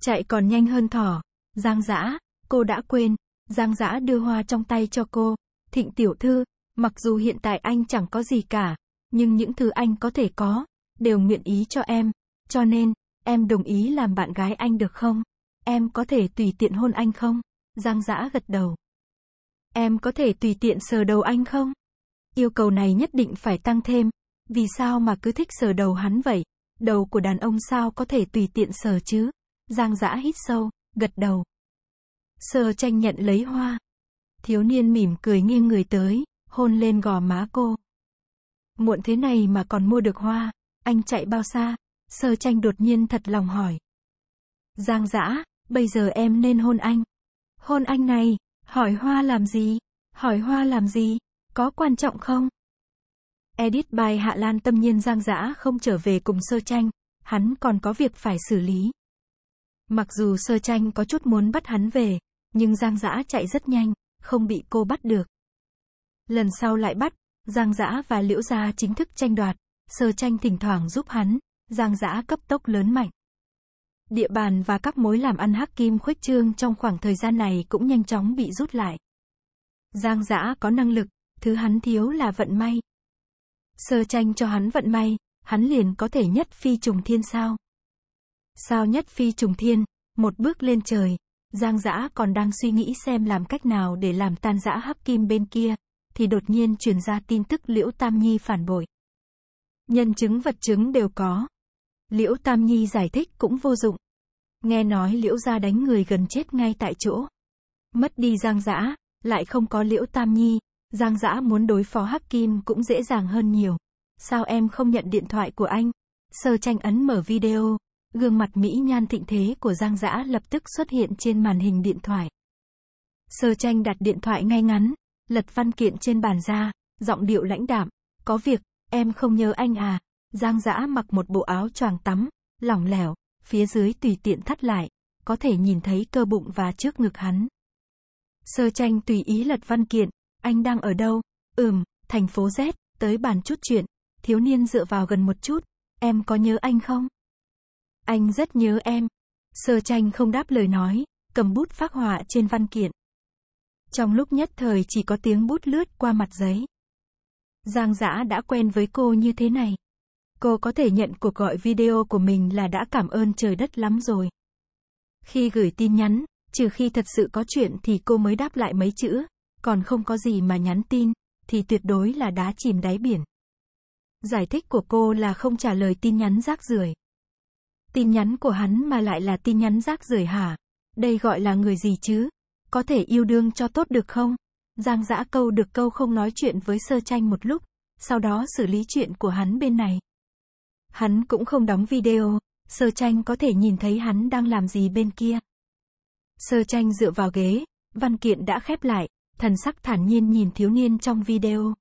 Chạy còn nhanh hơn thỏ. Giang dã cô đã quên. Giang dã đưa hoa trong tay cho cô. Thịnh tiểu thư, mặc dù hiện tại anh chẳng có gì cả, nhưng những thứ anh có thể có, đều nguyện ý cho em. Cho nên, em đồng ý làm bạn gái anh được không? Em có thể tùy tiện hôn anh không? Giang dã gật đầu. Em có thể tùy tiện sờ đầu anh không? Yêu cầu này nhất định phải tăng thêm. Vì sao mà cứ thích sờ đầu hắn vậy? Đầu của đàn ông sao có thể tùy tiện sờ chứ? Giang giã hít sâu, gật đầu. Sơ tranh nhận lấy hoa. Thiếu niên mỉm cười nghiêng người tới, hôn lên gò má cô. Muộn thế này mà còn mua được hoa, anh chạy bao xa? Sơ tranh đột nhiên thật lòng hỏi. Giang giã, bây giờ em nên hôn anh. Hôn anh này, hỏi hoa làm gì? Hỏi hoa làm gì? Có quan trọng không? Edit bài Hạ Lan tâm nhiên giang dã không trở về cùng sơ tranh, hắn còn có việc phải xử lý. Mặc dù sơ tranh có chút muốn bắt hắn về, nhưng giang dã chạy rất nhanh, không bị cô bắt được. Lần sau lại bắt, giang dã và liễu gia chính thức tranh đoạt, sơ tranh thỉnh thoảng giúp hắn, giang dã cấp tốc lớn mạnh. Địa bàn và các mối làm ăn hắc kim khuếch trương trong khoảng thời gian này cũng nhanh chóng bị rút lại. Giang dã có năng lực, thứ hắn thiếu là vận may. Sơ tranh cho hắn vận may, hắn liền có thể nhất phi trùng thiên sao. Sao nhất phi trùng thiên, một bước lên trời, Giang Dã còn đang suy nghĩ xem làm cách nào để làm tan dã Hắc Kim bên kia, thì đột nhiên truyền ra tin tức Liễu Tam Nhi phản bội. Nhân chứng vật chứng đều có. Liễu Tam Nhi giải thích cũng vô dụng. Nghe nói Liễu gia đánh người gần chết ngay tại chỗ. Mất đi Giang Dã, lại không có Liễu Tam Nhi, Giang Dã muốn đối phó Hắc Kim cũng dễ dàng hơn nhiều. Sao em không nhận điện thoại của anh? Sơ tranh ấn mở video. Gương mặt Mỹ nhan thịnh thế của Giang Dã lập tức xuất hiện trên màn hình điện thoại. Sơ tranh đặt điện thoại ngay ngắn, lật văn kiện trên bàn ra, giọng điệu lãnh đạm. Có việc, em không nhớ anh à? Giang Dã mặc một bộ áo choàng tắm, lỏng lẻo, phía dưới tùy tiện thắt lại, có thể nhìn thấy cơ bụng và trước ngực hắn. Sơ tranh tùy ý lật văn kiện, anh đang ở đâu? Ừm, thành phố Z, tới bàn chút chuyện. Thiếu niên dựa vào gần một chút. Em có nhớ anh không? Anh rất nhớ em. Sơ tranh không đáp lời nói, cầm bút phác họa trên văn kiện. Trong lúc nhất thời chỉ có tiếng bút lướt qua mặt giấy. Giang giã đã quen với cô như thế này. Cô có thể nhận cuộc gọi video của mình là đã cảm ơn trời đất lắm rồi. Khi gửi tin nhắn, trừ khi thật sự có chuyện thì cô mới đáp lại mấy chữ, còn không có gì mà nhắn tin, thì tuyệt đối là đá chìm đáy biển. Giải thích của cô là không trả lời tin nhắn rác rưởi. Tin nhắn của hắn mà lại là tin nhắn rác rưởi hả? Đây gọi là người gì chứ? Có thể yêu đương cho tốt được không? Giang dã câu được câu không nói chuyện với sơ tranh một lúc, sau đó xử lý chuyện của hắn bên này. Hắn cũng không đóng video, sơ tranh có thể nhìn thấy hắn đang làm gì bên kia. Sơ tranh dựa vào ghế, văn kiện đã khép lại, thần sắc thản nhiên nhìn thiếu niên trong video.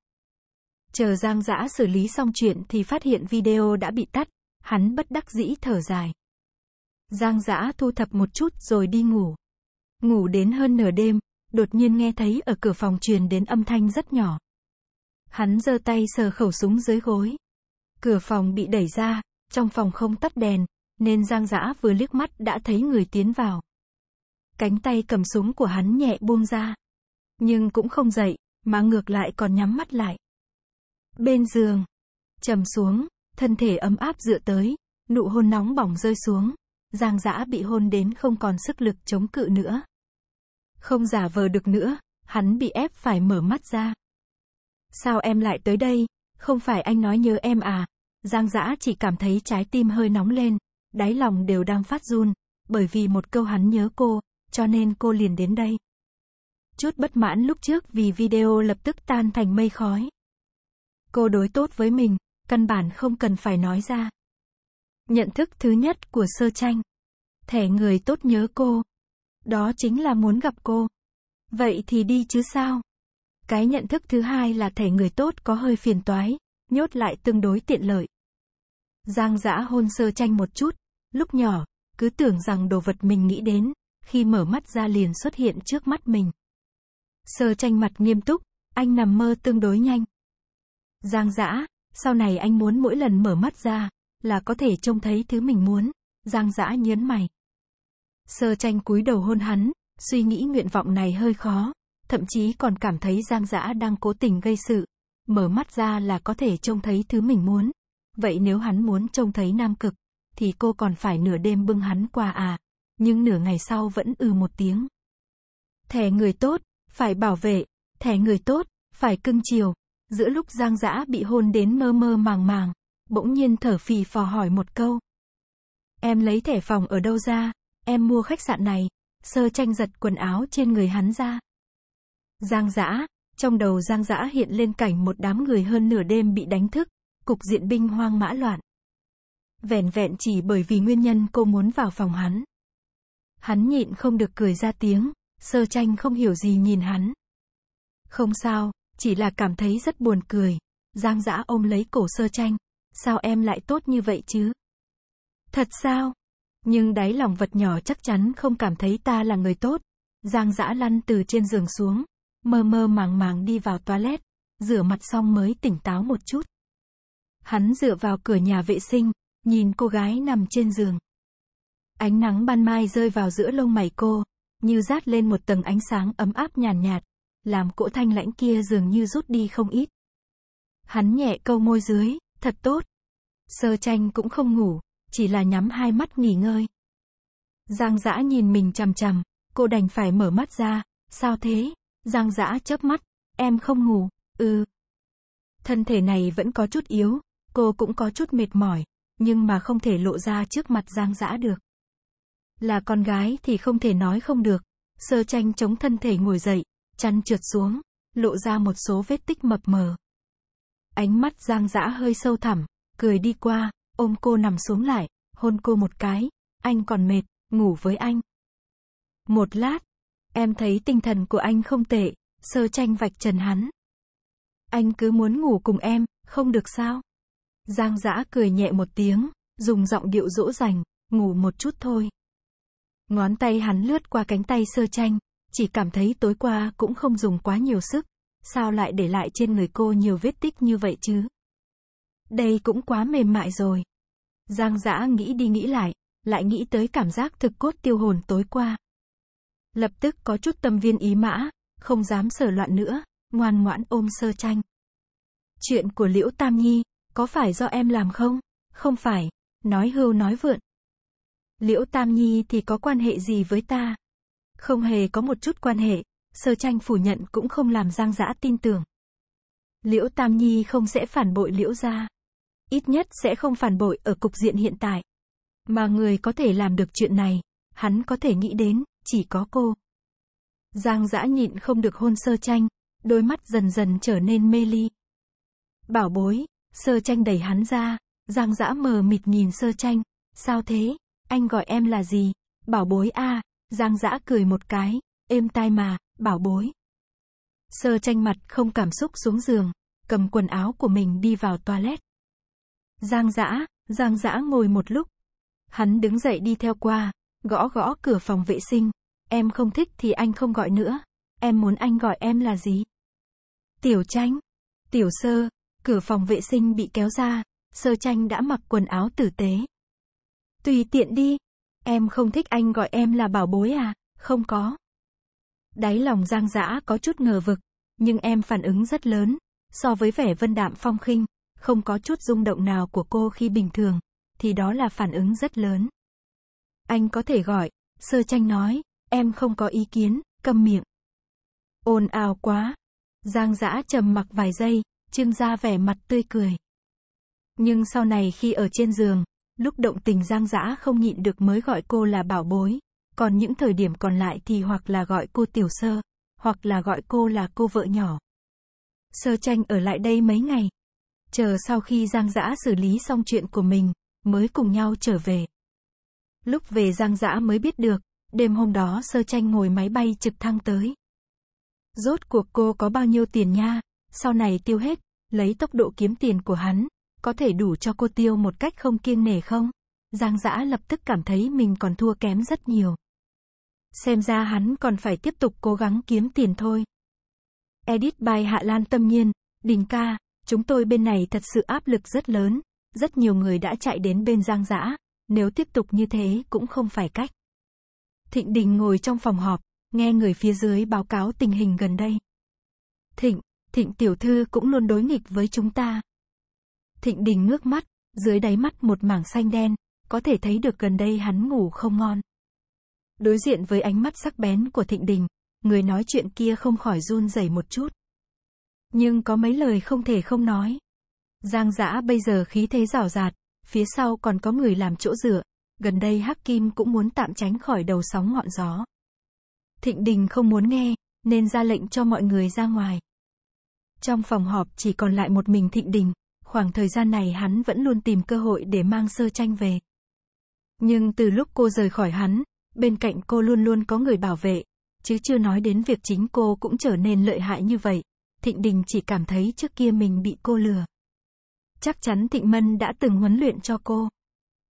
Chờ Giang dã xử lý xong chuyện thì phát hiện video đã bị tắt, hắn bất đắc dĩ thở dài. Giang dã thu thập một chút rồi đi ngủ. Ngủ đến hơn nửa đêm, đột nhiên nghe thấy ở cửa phòng truyền đến âm thanh rất nhỏ. Hắn giơ tay sờ khẩu súng dưới gối. Cửa phòng bị đẩy ra, trong phòng không tắt đèn, nên Giang dã vừa liếc mắt đã thấy người tiến vào. Cánh tay cầm súng của hắn nhẹ buông ra nhưng cũng không dậy, mà ngược lại còn nhắm mắt lại. Bên giường, trầm xuống, thân thể ấm áp dựa tới, nụ hôn nóng bỏng rơi xuống, Giang Dã bị hôn đến không còn sức lực chống cự nữa. Không giả vờ được nữa, hắn bị ép phải mở mắt ra. Sao em lại tới đây? Không phải anh nói nhớ em à? Giang Dã chỉ cảm thấy trái tim hơi nóng lên, đáy lòng đều đang phát run, bởi vì một câu hắn nhớ cô, cho nên cô liền đến đây chút bất mãn lúc trước vì video lập tức tan thành mây khói. Cô đối tốt với mình, căn bản không cần phải nói ra. Nhận thức thứ nhất của sơ tranh. Thẻ người tốt nhớ cô. Đó chính là muốn gặp cô. Vậy thì đi chứ sao? Cái nhận thức thứ hai là thẻ người tốt có hơi phiền toái, nhốt lại tương đối tiện lợi. Giang dã hôn sơ tranh một chút, lúc nhỏ, cứ tưởng rằng đồ vật mình nghĩ đến, khi mở mắt ra liền xuất hiện trước mắt mình. Sơ tranh mặt nghiêm túc, anh nằm mơ tương đối nhanh. Giang Dã, sau này anh muốn mỗi lần mở mắt ra, là có thể trông thấy thứ mình muốn. Giang Dã nhớn mày. Sơ tranh cúi đầu hôn hắn, suy nghĩ nguyện vọng này hơi khó, thậm chí còn cảm thấy Giang Dã đang cố tình gây sự. Mở mắt ra là có thể trông thấy thứ mình muốn. Vậy nếu hắn muốn trông thấy nam cực, thì cô còn phải nửa đêm bưng hắn qua à. Nhưng nửa ngày sau vẫn ừ một tiếng. Thẻ người tốt, phải bảo vệ, thẻ người tốt, phải cưng chiều. Giữa lúc Giang Dã bị hôn đến mơ mơ màng màng, bỗng nhiên thở phì phò hỏi một câu. Em lấy thẻ phòng ở đâu ra? Em mua khách sạn này. Sơ tranh giật quần áo trên người hắn ra. Giang Dã, trong đầu Giang Dã hiện lên cảnh một đám người hơn nửa đêm bị đánh thức, cục diện binh hoang mã loạn. Vẹn vẹn chỉ bởi vì nguyên nhân cô muốn vào phòng hắn. Hắn nhịn không được cười ra tiếng. Sơ tranh không hiểu gì nhìn hắn. Không sao, chỉ là cảm thấy rất buồn cười. Giang Dã ôm lấy cổ sơ tranh. Sao em lại tốt như vậy chứ? Thật sao? Nhưng đáy lòng vật nhỏ chắc chắn không cảm thấy ta là người tốt. Giang Dã lăn từ trên giường xuống. Mơ mơ màng màng đi vào toilet. Rửa mặt xong mới tỉnh táo một chút. Hắn dựa vào cửa nhà vệ sinh, nhìn cô gái nằm trên giường. Ánh nắng ban mai rơi vào giữa lông mày cô, như rát lên một tầng ánh sáng ấm áp nhàn nhạt, nhạt, làm cỗ thanh lãnh kia dường như rút đi không ít. Hắn nhẹ câu môi dưới, thật tốt. Sơ tranh cũng không ngủ, chỉ là nhắm hai mắt nghỉ ngơi. Giang dã nhìn mình chằm chằm, cô đành phải mở mắt ra, sao thế? Giang dã chớp mắt, em không ngủ, ừ. Thân thể này vẫn có chút yếu, cô cũng có chút mệt mỏi, nhưng mà không thể lộ ra trước mặt Giang dã được. Là con gái thì không thể nói không được. Sơ tranh chống thân thể ngồi dậy, chăn trượt xuống, lộ ra một số vết tích mập mờ. Ánh mắt giang dã hơi sâu thẳm, cười đi qua, ôm cô nằm xuống lại, hôn cô một cái, anh còn mệt, ngủ với anh. Một lát, em thấy tinh thần của anh không tệ, sơ tranh vạch trần hắn. Anh cứ muốn ngủ cùng em, không được sao? Giang dã cười nhẹ một tiếng, dùng giọng điệu dỗ dành, ngủ một chút thôi. Ngón tay hắn lướt qua cánh tay sơ tranh, chỉ cảm thấy tối qua cũng không dùng quá nhiều sức. Sao lại để lại trên người cô nhiều vết tích như vậy chứ? Đây cũng quá mềm mại rồi. Giang Dã nghĩ đi nghĩ lại, lại nghĩ tới cảm giác thực cốt tiêu hồn tối qua. Lập tức có chút tâm viên ý mã, không dám sở loạn nữa, ngoan ngoãn ôm sơ tranh. Chuyện của Liễu Tam Nhi, có phải do em làm không? Không phải, nói hưu nói vượn, Liễu Tam Nhi thì có quan hệ gì với ta? Không hề có một chút quan hệ, sơ tranh phủ nhận cũng không làm Giang dã tin tưởng. Liễu Tam Nhi không sẽ phản bội Liễu Gia. Ít nhất sẽ không phản bội ở cục diện hiện tại. Mà người có thể làm được chuyện này, hắn có thể nghĩ đến, chỉ có cô. Giang dã nhịn không được hôn sơ tranh, đôi mắt dần dần trở nên mê ly. Bảo bối, sơ tranh đẩy hắn ra, Giang dã mờ mịt nhìn sơ tranh, sao thế? anh gọi em là gì? Bảo bối a à, Giang dã cười một cái, êm tai mà, bảo bối. Sơ tranh mặt không cảm xúc xuống giường, cầm quần áo của mình đi vào toilet. Giang dã giang dã ngồi một lúc. Hắn đứng dậy đi theo qua, gõ gõ cửa phòng vệ sinh. Em không thích thì anh không gọi nữa. Em muốn anh gọi em là gì? Tiểu tranh. Tiểu sơ. Cửa phòng vệ sinh bị kéo ra. Sơ tranh đã mặc quần áo tử tế. Tùy tiện đi. Em không thích anh gọi em là bảo bối à? Không có. Đáy lòng Giang Dã có chút ngờ vực, nhưng em phản ứng rất lớn, so với vẻ vân đạm phong khinh, không có chút rung động nào của cô khi bình thường, thì đó là phản ứng rất lớn. Anh có thể gọi, sơ tranh nói, em không có ý kiến, câm miệng. Ồn ào quá. Giang Dã trầm mặc vài giây, trưng ra vẻ mặt tươi cười. Nhưng sau này khi ở trên giường, Lúc động tình giang dã không nhịn được mới gọi cô là bảo bối. Còn những thời điểm còn lại thì hoặc là gọi cô tiểu sơ, hoặc là gọi cô là cô vợ nhỏ. Sơ tranh ở lại đây mấy ngày. Chờ sau khi giang dã xử lý xong chuyện của mình, mới cùng nhau trở về. Lúc về giang dã mới biết được, đêm hôm đó sơ tranh ngồi máy bay trực thăng tới. Rốt cuộc cô có bao nhiêu tiền nha, sau này tiêu hết, lấy tốc độ kiếm tiền của hắn, có thể đủ cho cô tiêu một cách không kiêng nể không? Giang Dã lập tức cảm thấy mình còn thua kém rất nhiều. Xem ra hắn còn phải tiếp tục cố gắng kiếm tiền thôi. Edit bài Hạ Lan Tâm Nhiên, Đình ca, chúng tôi bên này thật sự áp lực rất lớn, rất nhiều người đã chạy đến bên Giang Dã, nếu tiếp tục như thế cũng không phải cách. Thịnh Đình ngồi trong phòng họp, nghe người phía dưới báo cáo tình hình gần đây. Thịnh, Thịnh tiểu thư cũng luôn đối nghịch với chúng ta, Thịnh Đình ngước mắt, dưới đáy mắt một mảng xanh đen, có thể thấy được gần đây hắn ngủ không ngon. Đối diện với ánh mắt sắc bén của Thịnh Đình, người nói chuyện kia không khỏi run rẩy một chút. Nhưng có mấy lời không thể không nói. Giang giã bây giờ khí thế rào rạt, phía sau còn có người làm chỗ dựa, gần đây Hắc Kim cũng muốn tạm tránh khỏi đầu sóng ngọn gió. Thịnh Đình không muốn nghe, nên ra lệnh cho mọi người ra ngoài. Trong phòng họp chỉ còn lại một mình Thịnh Đình khoảng thời gian này hắn vẫn luôn tìm cơ hội để mang sơ tranh về. Nhưng từ lúc cô rời khỏi hắn, bên cạnh cô luôn luôn có người bảo vệ, chứ chưa nói đến việc chính cô cũng trở nên lợi hại như vậy. Thịnh Đình chỉ cảm thấy trước kia mình bị cô lừa. Chắc chắn Thịnh Mân đã từng huấn luyện cho cô.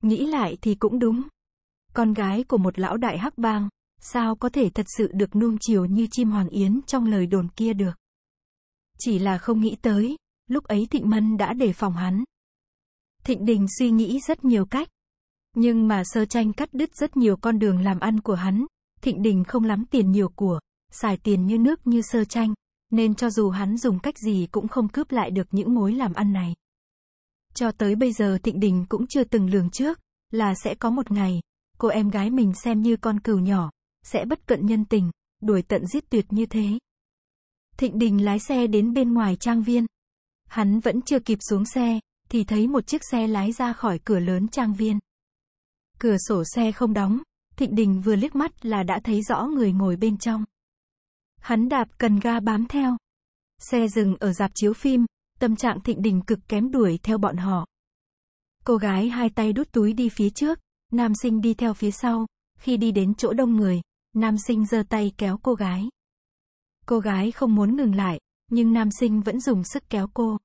Nghĩ lại thì cũng đúng. Con gái của một lão đại hắc bang, sao có thể thật sự được nuông chiều như chim hoàng yến trong lời đồn kia được. Chỉ là không nghĩ tới, lúc ấy Thịnh Mân đã đề phòng hắn. Thịnh Đình suy nghĩ rất nhiều cách. Nhưng mà sơ tranh cắt đứt rất nhiều con đường làm ăn của hắn. Thịnh Đình không lắm tiền nhiều của, xài tiền như nước như sơ tranh, nên cho dù hắn dùng cách gì cũng không cướp lại được những mối làm ăn này. Cho tới bây giờ Thịnh Đình cũng chưa từng lường trước, là sẽ có một ngày, cô em gái mình xem như con cừu nhỏ, sẽ bất cận nhân tình, đuổi tận giết tuyệt như thế. Thịnh Đình lái xe đến bên ngoài trang viên, Hắn vẫn chưa kịp xuống xe, thì thấy một chiếc xe lái ra khỏi cửa lớn trang viên. Cửa sổ xe không đóng, Thịnh Đình vừa liếc mắt là đã thấy rõ người ngồi bên trong. Hắn đạp cần ga bám theo. Xe dừng ở dạp chiếu phim, tâm trạng Thịnh Đình cực kém đuổi theo bọn họ. Cô gái hai tay đút túi đi phía trước, nam sinh đi theo phía sau, khi đi đến chỗ đông người, nam sinh giơ tay kéo cô gái. Cô gái không muốn ngừng lại, nhưng nam sinh vẫn dùng sức kéo cô.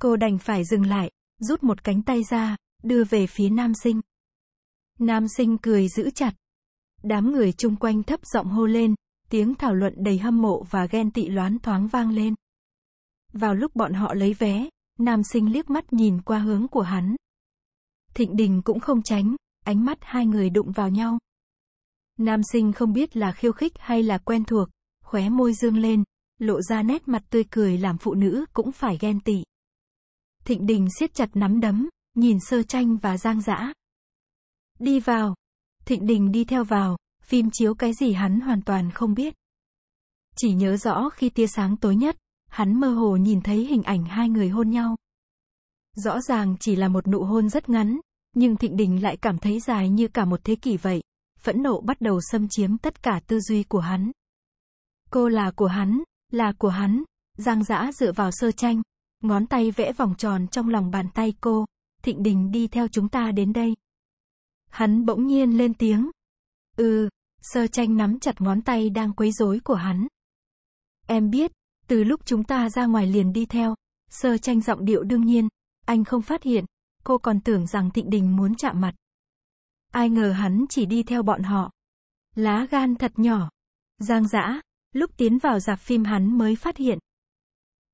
Cô đành phải dừng lại, rút một cánh tay ra, đưa về phía nam sinh. Nam sinh cười giữ chặt. Đám người chung quanh thấp giọng hô lên, tiếng thảo luận đầy hâm mộ và ghen tị loán thoáng vang lên. Vào lúc bọn họ lấy vé, nam sinh liếc mắt nhìn qua hướng của hắn. Thịnh Đình cũng không tránh, ánh mắt hai người đụng vào nhau. Nam sinh không biết là khiêu khích hay là quen thuộc, khóe môi dương lên, lộ ra nét mặt tươi cười làm phụ nữ cũng phải ghen tị. Thịnh Đình siết chặt nắm đấm, nhìn sơ tranh và giang dã. Đi vào. Thịnh Đình đi theo vào, phim chiếu cái gì hắn hoàn toàn không biết. Chỉ nhớ rõ khi tia sáng tối nhất, hắn mơ hồ nhìn thấy hình ảnh hai người hôn nhau. Rõ ràng chỉ là một nụ hôn rất ngắn, nhưng Thịnh Đình lại cảm thấy dài như cả một thế kỷ vậy. Phẫn nộ bắt đầu xâm chiếm tất cả tư duy của hắn. Cô là của hắn, là của hắn. Giang giã dựa vào sơ tranh, ngón tay vẽ vòng tròn trong lòng bàn tay cô. Thịnh Đình đi theo chúng ta đến đây. Hắn bỗng nhiên lên tiếng. Ừ, sơ tranh nắm chặt ngón tay đang quấy rối của hắn. Em biết, từ lúc chúng ta ra ngoài liền đi theo, sơ tranh giọng điệu đương nhiên, anh không phát hiện, cô còn tưởng rằng Thịnh Đình muốn chạm mặt. Ai ngờ hắn chỉ đi theo bọn họ. Lá gan thật nhỏ. Giang giã, Lúc tiến vào dạp phim hắn mới phát hiện.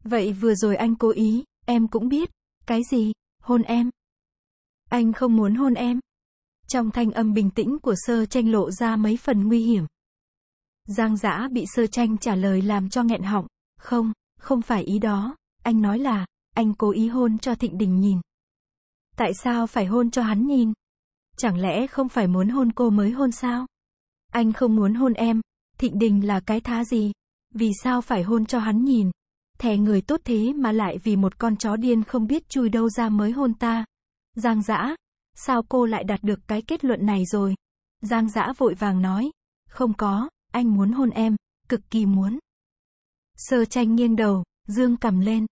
Vậy vừa rồi anh cố ý, em cũng biết. Cái gì? Hôn em. Anh không muốn hôn em. Trong thanh âm bình tĩnh của sơ tranh lộ ra mấy phần nguy hiểm. Giang giã bị sơ tranh trả lời làm cho nghẹn họng. Không, không phải ý đó. Anh nói là, anh cố ý hôn cho Thịnh Đình nhìn. Tại sao phải hôn cho hắn nhìn? Chẳng lẽ không phải muốn hôn cô mới hôn sao? Anh không muốn hôn em, Thịnh Đình là cái thá gì? Vì sao phải hôn cho hắn nhìn? Thẻ người tốt thế mà lại vì một con chó điên không biết chui đâu ra mới hôn ta. Giang dã, sao cô lại đạt được cái kết luận này rồi? Giang dã vội vàng nói, không có, anh muốn hôn em, cực kỳ muốn. Sơ tranh nghiêng đầu, dương cầm lên.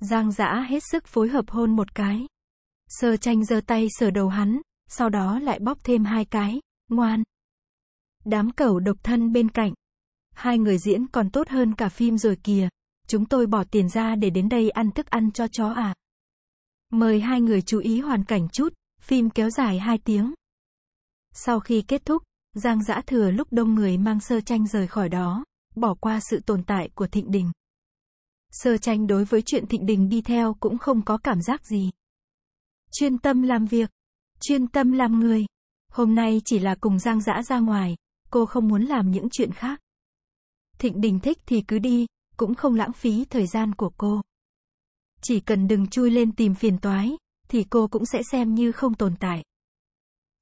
Giang dã hết sức phối hợp hôn một cái. Sơ tranh giơ tay sờ đầu hắn, sau đó lại bóp thêm hai cái, ngoan. Đám cẩu độc thân bên cạnh. Hai người diễn còn tốt hơn cả phim rồi kìa. Chúng tôi bỏ tiền ra để đến đây ăn thức ăn cho chó à. Mời hai người chú ý hoàn cảnh chút, phim kéo dài hai tiếng. Sau khi kết thúc, Giang dã Thừa lúc đông người mang sơ tranh rời khỏi đó, bỏ qua sự tồn tại của Thịnh Đình. Sơ tranh đối với chuyện Thịnh Đình đi theo cũng không có cảm giác gì. Chuyên tâm làm việc, chuyên tâm làm người. Hôm nay chỉ là cùng Giang dã ra ngoài, cô không muốn làm những chuyện khác. Thịnh Đình thích thì cứ đi, cũng không lãng phí thời gian của cô. Chỉ cần đừng chui lên tìm phiền toái, thì cô cũng sẽ xem như không tồn tại.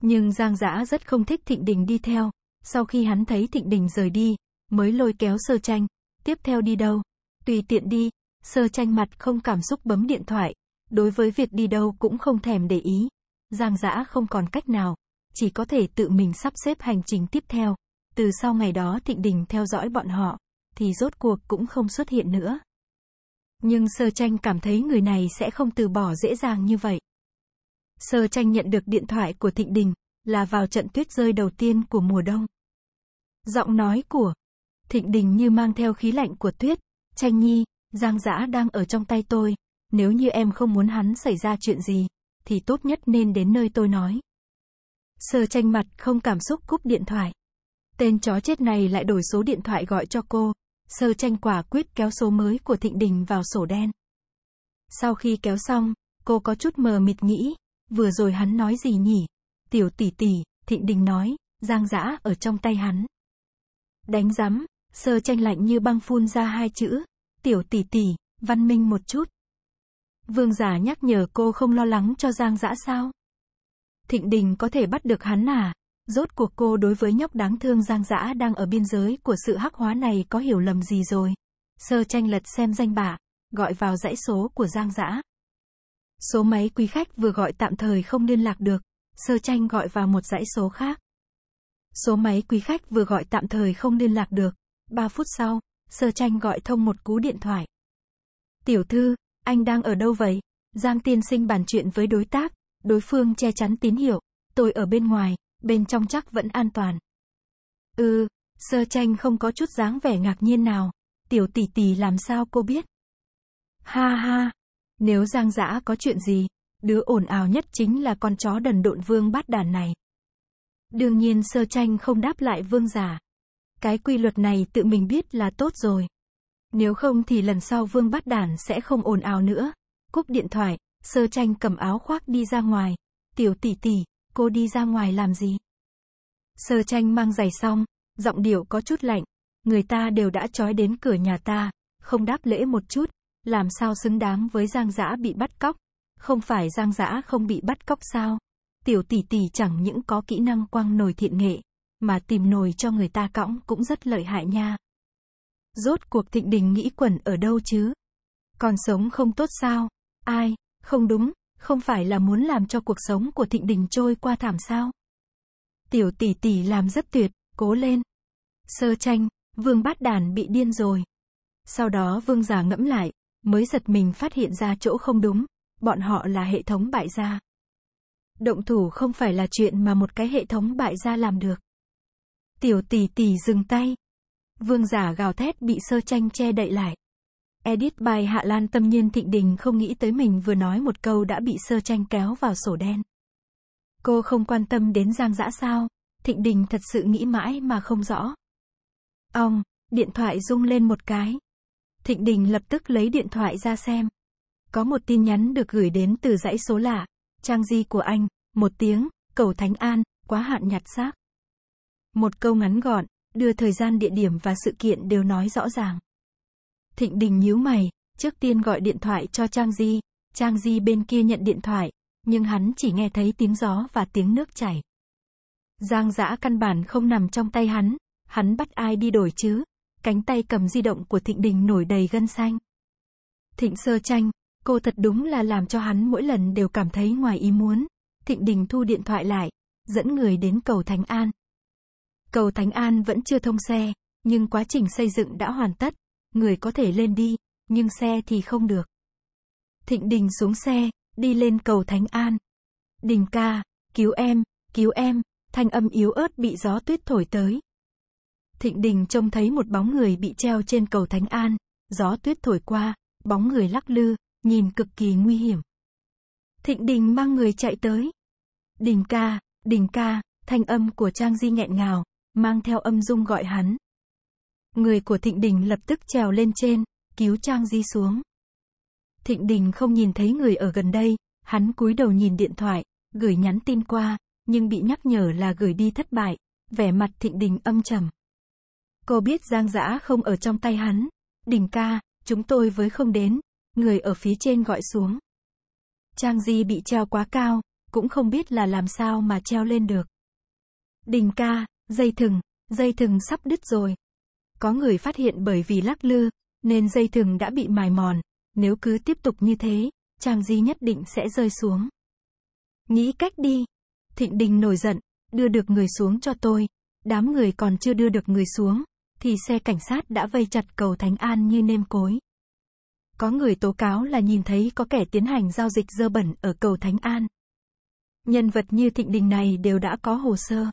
Nhưng Giang Giã rất không thích Thịnh Đình đi theo, sau khi hắn thấy Thịnh Đình rời đi, mới lôi kéo sơ tranh, tiếp theo đi đâu, tùy tiện đi, sơ tranh mặt không cảm xúc bấm điện thoại, đối với việc đi đâu cũng không thèm để ý. Giang Giã không còn cách nào, chỉ có thể tự mình sắp xếp hành trình tiếp theo. Từ sau ngày đó Thịnh Đình theo dõi bọn họ, thì rốt cuộc cũng không xuất hiện nữa. Nhưng Sơ Tranh cảm thấy người này sẽ không từ bỏ dễ dàng như vậy. Sơ Tranh nhận được điện thoại của Thịnh Đình, là vào trận tuyết rơi đầu tiên của mùa đông. Giọng nói của Thịnh Đình như mang theo khí lạnh của tuyết, Tranh Nhi, Giang Giã đang ở trong tay tôi, nếu như em không muốn hắn xảy ra chuyện gì, thì tốt nhất nên đến nơi tôi nói. Sơ tranh mặt, không cảm xúc cúp điện thoại. Tên chó chết này lại đổi số điện thoại gọi cho cô. Sơ tranh quả quyết kéo số mới của Thịnh Đình vào sổ đen. Sau khi kéo xong, cô có chút mờ mịt nghĩ, vừa rồi hắn nói gì nhỉ? Tiểu tỷ tỷ, Thịnh Đình nói, giang dã ở trong tay hắn. Đánh rắm, sơ tranh lạnh như băng phun ra hai chữ, tiểu tỷ tỷ, văn minh một chút. Vương giả nhắc nhở cô không lo lắng cho giang dã sao? Thịnh Đình có thể bắt được hắn à? Rốt cuộc cô đối với nhóc đáng thương giang dã đang ở biên giới của sự hắc hóa này có hiểu lầm gì rồi? Sơ tranh lật xem danh bạ, gọi vào dãy số của giang dã. Số máy quý khách vừa gọi tạm thời không liên lạc được, sơ tranh gọi vào một dãy số khác. Số máy quý khách vừa gọi tạm thời không liên lạc được. 3 phút sau, sơ tranh gọi thông một cú điện thoại. Tiểu thư, anh đang ở đâu vậy? Giang tiên sinh bàn chuyện với đối tác, đối phương che chắn tín hiệu, tôi ở bên ngoài, bên trong chắc vẫn an toàn. Ừ, sơ tranh không có chút dáng vẻ ngạc nhiên nào, tiểu tỷ tỷ làm sao cô biết? Ha ha, nếu giang giã có chuyện gì, đứa ồn ào nhất chính là con chó đần độn vương bát đàn này. Đương nhiên sơ tranh không đáp lại vương giả. Cái quy luật này tự mình biết là tốt rồi. Nếu không thì lần sau vương bát đàn sẽ không ồn ào nữa. Cúp điện thoại, Sơ tranh cầm áo khoác đi ra ngoài. Tiểu tỷ tỷ, cô đi ra ngoài làm gì? Sơ tranh mang giày xong, giọng điệu có chút lạnh. Người ta đều đã trói đến cửa nhà ta, không đáp lễ một chút, làm sao xứng đáng với giang dã bị bắt cóc. Không phải giang dã không bị bắt cóc sao? Tiểu tỷ tỷ chẳng những có kỹ năng quăng nồi thiện nghệ, mà tìm nồi cho người ta cõng cũng rất lợi hại nha. Rốt cuộc thịnh đình nghĩ quẩn ở đâu chứ? Còn sống không tốt sao? Ai? Không đúng, không phải là muốn làm cho cuộc sống của Thịnh Đình trôi qua thảm sao? Tiểu tỷ tỷ làm rất tuyệt, cố lên. Sơ tranh, vương bát đàn bị điên rồi. Sau đó vương giả ngẫm lại, mới giật mình phát hiện ra chỗ không đúng, bọn họ là hệ thống bại gia. Động thủ không phải là chuyện mà một cái hệ thống bại gia làm được. Tiểu tỷ tỷ dừng tay. Vương giả gào thét bị sơ tranh che đậy lại. Edit bài Hạ Lan tâm nhiên thịnh đình không nghĩ tới mình vừa nói một câu đã bị sơ tranh kéo vào sổ đen. Cô không quan tâm đến giang dã sao, thịnh đình thật sự nghĩ mãi mà không rõ. Ông, điện thoại rung lên một cái. Thịnh đình lập tức lấy điện thoại ra xem. Có một tin nhắn được gửi đến từ dãy số lạ, trang di của anh, một tiếng, cầu Thánh An, quá hạn nhặt xác. Một câu ngắn gọn, đưa thời gian địa điểm và sự kiện đều nói rõ ràng. Thịnh Đình nhíu mày, trước tiên gọi điện thoại cho Trang Di. Trang Di bên kia nhận điện thoại, nhưng hắn chỉ nghe thấy tiếng gió và tiếng nước chảy. Giang Dã căn bản không nằm trong tay hắn, hắn bắt ai đi đổi chứ? Cánh tay cầm di động của Thịnh Đình nổi đầy gân xanh. Thịnh sơ tranh, cô thật đúng là làm cho hắn mỗi lần đều cảm thấy ngoài ý muốn. Thịnh Đình thu điện thoại lại, dẫn người đến cầu Thánh An. Cầu Thánh An vẫn chưa thông xe, nhưng quá trình xây dựng đã hoàn tất, người có thể lên đi, nhưng xe thì không được. Thịnh Đình xuống xe, đi lên cầu Thánh An. Đình ca, cứu em, cứu em, thanh âm yếu ớt bị gió tuyết thổi tới. Thịnh Đình trông thấy một bóng người bị treo trên cầu Thánh An, gió tuyết thổi qua, bóng người lắc lư, nhìn cực kỳ nguy hiểm. Thịnh Đình mang người chạy tới. Đình ca, Đình ca, thanh âm của Trang Di nghẹn ngào, mang theo âm dung gọi hắn, Người của Thịnh Đình lập tức trèo lên trên, cứu Trang Di xuống. Thịnh Đình không nhìn thấy người ở gần đây, hắn cúi đầu nhìn điện thoại, gửi nhắn tin qua, nhưng bị nhắc nhở là gửi đi thất bại, vẻ mặt Thịnh Đình âm trầm. Cô biết Giang Dã không ở trong tay hắn. Đình ca, chúng tôi với không đến, người ở phía trên gọi xuống. Trang Di bị treo quá cao, cũng không biết là làm sao mà treo lên được. Đình ca, dây thừng, dây thừng sắp đứt rồi, có người phát hiện bởi vì lắc lư, nên dây thừng đã bị mài mòn. Nếu cứ tiếp tục như thế, Trang Di nhất định sẽ rơi xuống. Nghĩ cách đi. Thịnh Đình nổi giận, đưa được người xuống cho tôi. Đám người còn chưa đưa được người xuống, thì xe cảnh sát đã vây chặt cầu Thánh An như nêm cối. Có người tố cáo là nhìn thấy có kẻ tiến hành giao dịch dơ bẩn ở cầu Thánh An. Nhân vật như Thịnh Đình này đều đã có hồ sơ.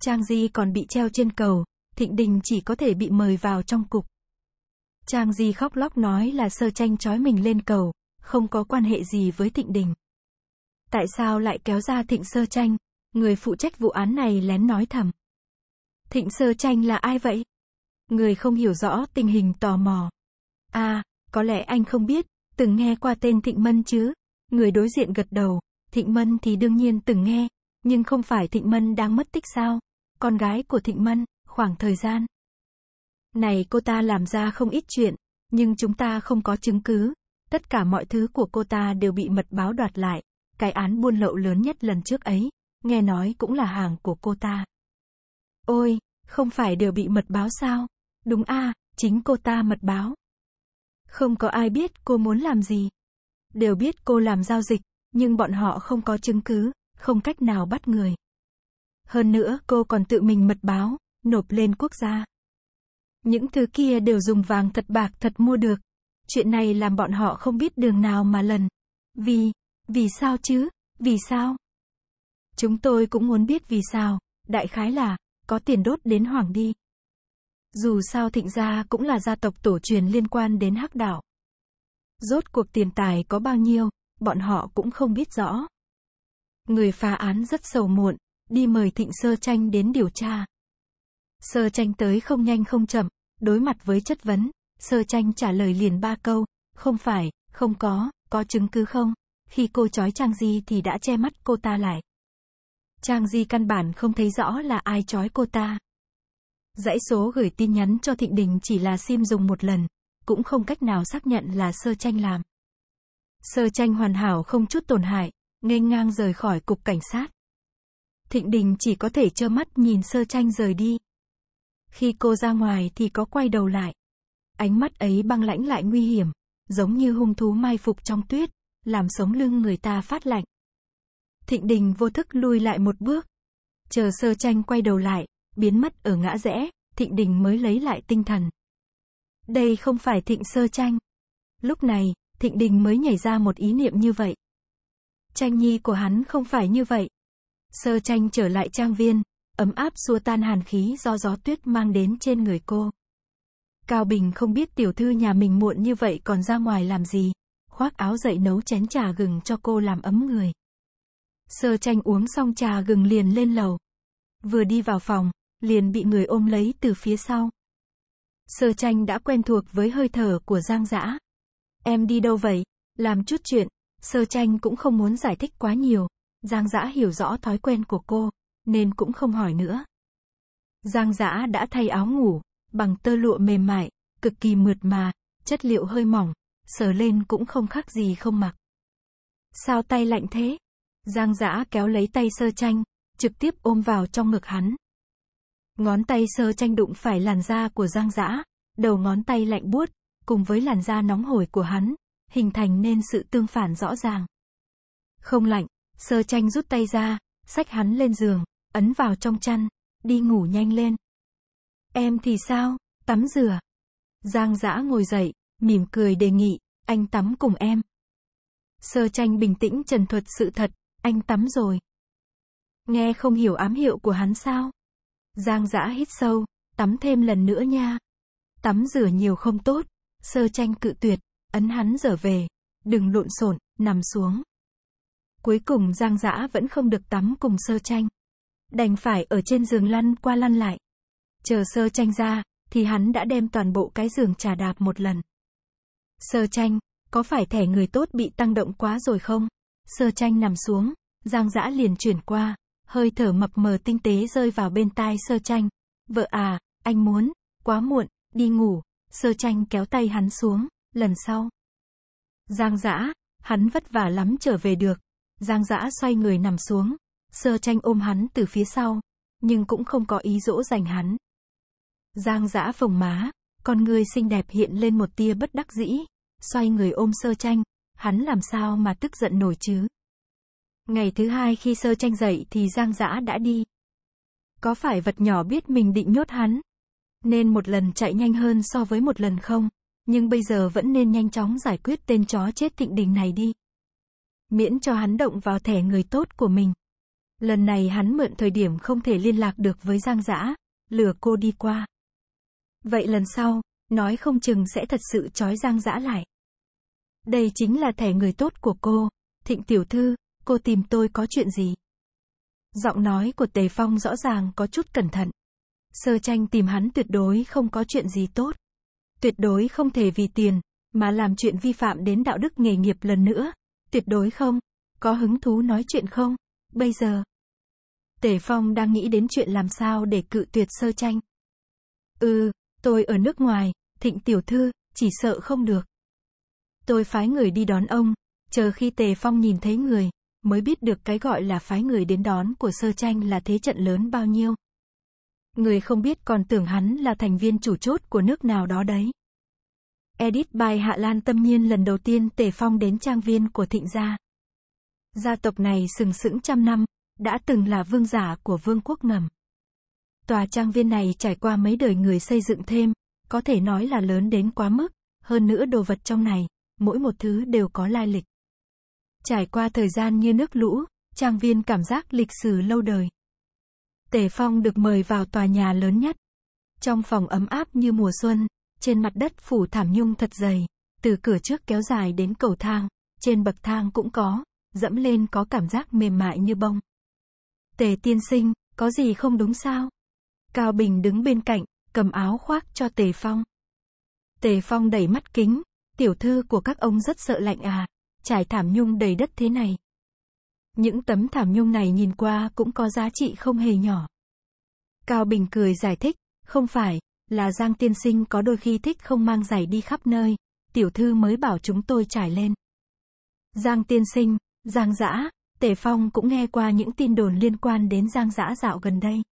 Trang Di còn bị treo trên cầu, Thịnh Đình chỉ có thể bị mời vào trong cục. Trang Di khóc lóc nói là sơ tranh trói mình lên cầu, không có quan hệ gì với Thịnh Đình. Tại sao lại kéo ra Thịnh Sơ Tranh? Người phụ trách vụ án này lén nói thầm. Thịnh Sơ Tranh là ai vậy? Người không hiểu rõ tình hình tò mò. À, có lẽ anh không biết, từng nghe qua tên Thịnh Mân chứ? Người đối diện gật đầu, Thịnh Mân thì đương nhiên từng nghe, nhưng không phải Thịnh Mân đang mất tích sao? Con gái của Thịnh Mân khoảng thời gian này cô ta làm ra không ít chuyện, nhưng chúng ta không có chứng cứ. Tất cả mọi thứ của cô ta đều bị mật báo đoạt lại. Cái án buôn lậu lớn nhất lần trước ấy, nghe nói cũng là hàng của cô ta. Ôi, không phải đều bị mật báo sao? Đúng a, chính cô ta mật báo. Không có ai biết cô muốn làm gì. Đều biết cô làm giao dịch, nhưng bọn họ không có chứng cứ, không cách nào bắt người. Hơn nữa cô còn tự mình mật báo, nộp lên quốc gia. Những thứ kia đều dùng vàng thật bạc thật mua được. Chuyện này làm bọn họ không biết đường nào mà lần. Vì, vì sao chứ, vì sao? Chúng tôi cũng muốn biết vì sao, đại khái là, có tiền đốt đến hoàng đi. Dù sao thịnh gia cũng là gia tộc tổ truyền liên quan đến hắc đảo. Rốt cuộc tiền tài có bao nhiêu, bọn họ cũng không biết rõ. Người phá án rất sầu muộn, đi mời Thịnh Sơ Tranh đến điều tra. Sơ tranh tới không nhanh không chậm, đối mặt với chất vấn, sơ tranh trả lời liền ba câu, không phải, không có, có chứng cứ không? Khi cô chói Trang Di thì đã che mắt cô ta lại. Trang Di căn bản không thấy rõ là ai chói cô ta. Dãy số gửi tin nhắn cho Thịnh Đình chỉ là sim dùng một lần, cũng không cách nào xác nhận là sơ tranh làm. Sơ tranh hoàn hảo không chút tổn hại, nghênh ngang rời khỏi cục cảnh sát. Thịnh Đình chỉ có thể trơ mắt nhìn sơ tranh rời đi. Khi cô ra ngoài thì có quay đầu lại. Ánh mắt ấy băng lãnh lại nguy hiểm, giống như hung thú mai phục trong tuyết, làm sống lưng người ta phát lạnh. Thịnh Đình vô thức lui lại một bước. Chờ sơ tranh quay đầu lại, biến mất ở ngã rẽ, Thịnh Đình mới lấy lại tinh thần. Đây không phải Thịnh sơ tranh. Lúc này, Thịnh Đình mới nhảy ra một ý niệm như vậy. Tranh nhi của hắn không phải như vậy. Sơ tranh trở lại trang viên, ấm áp xua tan hàn khí do gió tuyết mang đến trên người cô. Cao Bình không biết tiểu thư nhà mình muộn như vậy còn ra ngoài làm gì, khoác áo dậy nấu chén trà gừng cho cô làm ấm người. Sơ tranh uống xong trà gừng liền lên lầu. Vừa đi vào phòng, liền bị người ôm lấy từ phía sau. Sơ tranh đã quen thuộc với hơi thở của Giang Dã. Em đi đâu vậy? Làm chút chuyện. Sơ tranh cũng không muốn giải thích quá nhiều. Giang Dã hiểu rõ thói quen của cô, nên cũng không hỏi nữa. Giang giã đã thay áo ngủ, bằng tơ lụa mềm mại, cực kỳ mượt mà, chất liệu hơi mỏng, sờ lên cũng không khác gì không mặc. Sao tay lạnh thế? Giang giã kéo lấy tay sơ Chanh, trực tiếp ôm vào trong ngực hắn. Ngón tay sơ Chanh đụng phải làn da của giang giã, đầu ngón tay lạnh buốt, cùng với làn da nóng hổi của hắn, hình thành nên sự tương phản rõ ràng. Không lạnh, sơ Chanh rút tay ra, xách hắn lên giường, ấn vào trong chăn, đi ngủ nhanh lên. Em thì sao, tắm rửa. Giang giã ngồi dậy, mỉm cười đề nghị, anh tắm cùng em. Sơ tranh bình tĩnh trần thuật sự thật, anh tắm rồi. Nghe không hiểu ám hiệu của hắn sao? Giang giã hít sâu, tắm thêm lần nữa nha. Tắm rửa nhiều không tốt, sơ tranh cự tuyệt, ấn hắn dở về, đừng lộn xộn, nằm xuống. Cuối cùng Giang giã vẫn không được tắm cùng sơ tranh đành phải ở trên giường lăn qua lăn lại. Chờ sơ tranh ra, thì hắn đã đem toàn bộ cái giường trà đạp một lần. Sơ tranh, có phải thẻ người tốt bị tăng động quá rồi không? Sơ tranh nằm xuống, giang dã liền chuyển qua, hơi thở mập mờ tinh tế rơi vào bên tai sơ tranh. Vợ à, anh muốn, quá muộn, đi ngủ, sơ tranh kéo tay hắn xuống, lần sau. Giang dã, hắn vất vả lắm trở về được. Giang dã xoay người nằm xuống, Sơ tranh ôm hắn từ phía sau, nhưng cũng không có ý dỗ dành hắn. Giang giã phồng má, con người xinh đẹp hiện lên một tia bất đắc dĩ, xoay người ôm sơ tranh, hắn làm sao mà tức giận nổi chứ. Ngày thứ hai khi sơ tranh dậy thì Giang giã đã đi. Có phải vật nhỏ biết mình định nhốt hắn? Nên một lần chạy nhanh hơn so với một lần không? Nhưng bây giờ vẫn nên nhanh chóng giải quyết tên chó chết thịnh đình này đi. Miễn cho hắn động vào thẻ người tốt của mình. Lần này hắn mượn thời điểm không thể liên lạc được với Giang dã lừa cô đi qua. Vậy lần sau, nói không chừng sẽ thật sự trói Giang dã lại. Đây chính là thẻ người tốt của cô, Thịnh Tiểu Thư, cô tìm tôi có chuyện gì? Giọng nói của Tề Phong rõ ràng có chút cẩn thận. Sơ tranh tìm hắn tuyệt đối không có chuyện gì tốt. Tuyệt đối không thể vì tiền, mà làm chuyện vi phạm đến đạo đức nghề nghiệp lần nữa. Tuyệt đối không. Có hứng thú nói chuyện không? bây giờ. Tề Phong đang nghĩ đến chuyện làm sao để cự tuyệt sơ tranh. Ừ, tôi ở nước ngoài, thịnh tiểu thư, chỉ sợ không được. Tôi phái người đi đón ông, chờ khi Tề Phong nhìn thấy người, mới biết được cái gọi là phái người đến đón của sơ tranh là thế trận lớn bao nhiêu. Người không biết còn tưởng hắn là thành viên chủ chốt của nước nào đó đấy. Edit bài Hạ Lan tâm nhiên lần đầu tiên Tề Phong đến trang viên của Thịnh Gia. Gia tộc này sừng sững trăm năm, đã từng là vương giả của vương quốc ngầm. Tòa trang viên này trải qua mấy đời người xây dựng thêm, có thể nói là lớn đến quá mức, hơn nữa đồ vật trong này, mỗi một thứ đều có lai lịch. Trải qua thời gian như nước lũ, trang viên cảm giác lịch sử lâu đời. Tề Phong được mời vào tòa nhà lớn nhất. Trong phòng ấm áp như mùa xuân, trên mặt đất phủ thảm nhung thật dày, từ cửa trước kéo dài đến cầu thang, trên bậc thang cũng có, dẫm lên có cảm giác mềm mại như bông. Tề tiên sinh, có gì không đúng sao? Cao Bình đứng bên cạnh, cầm áo khoác cho Tề Phong. Tề Phong đẩy mắt kính, tiểu thư của các ông rất sợ lạnh à, trải thảm nhung đầy đất thế này. Những tấm thảm nhung này nhìn qua cũng có giá trị không hề nhỏ. Cao Bình cười giải thích, không phải, là Giang tiên sinh có đôi khi thích không mang giày đi khắp nơi, tiểu thư mới bảo chúng tôi trải lên. Giang tiên sinh, Giang Dã, Tề Phong cũng nghe qua những tin đồn liên quan đến Giang Dã dạo gần đây.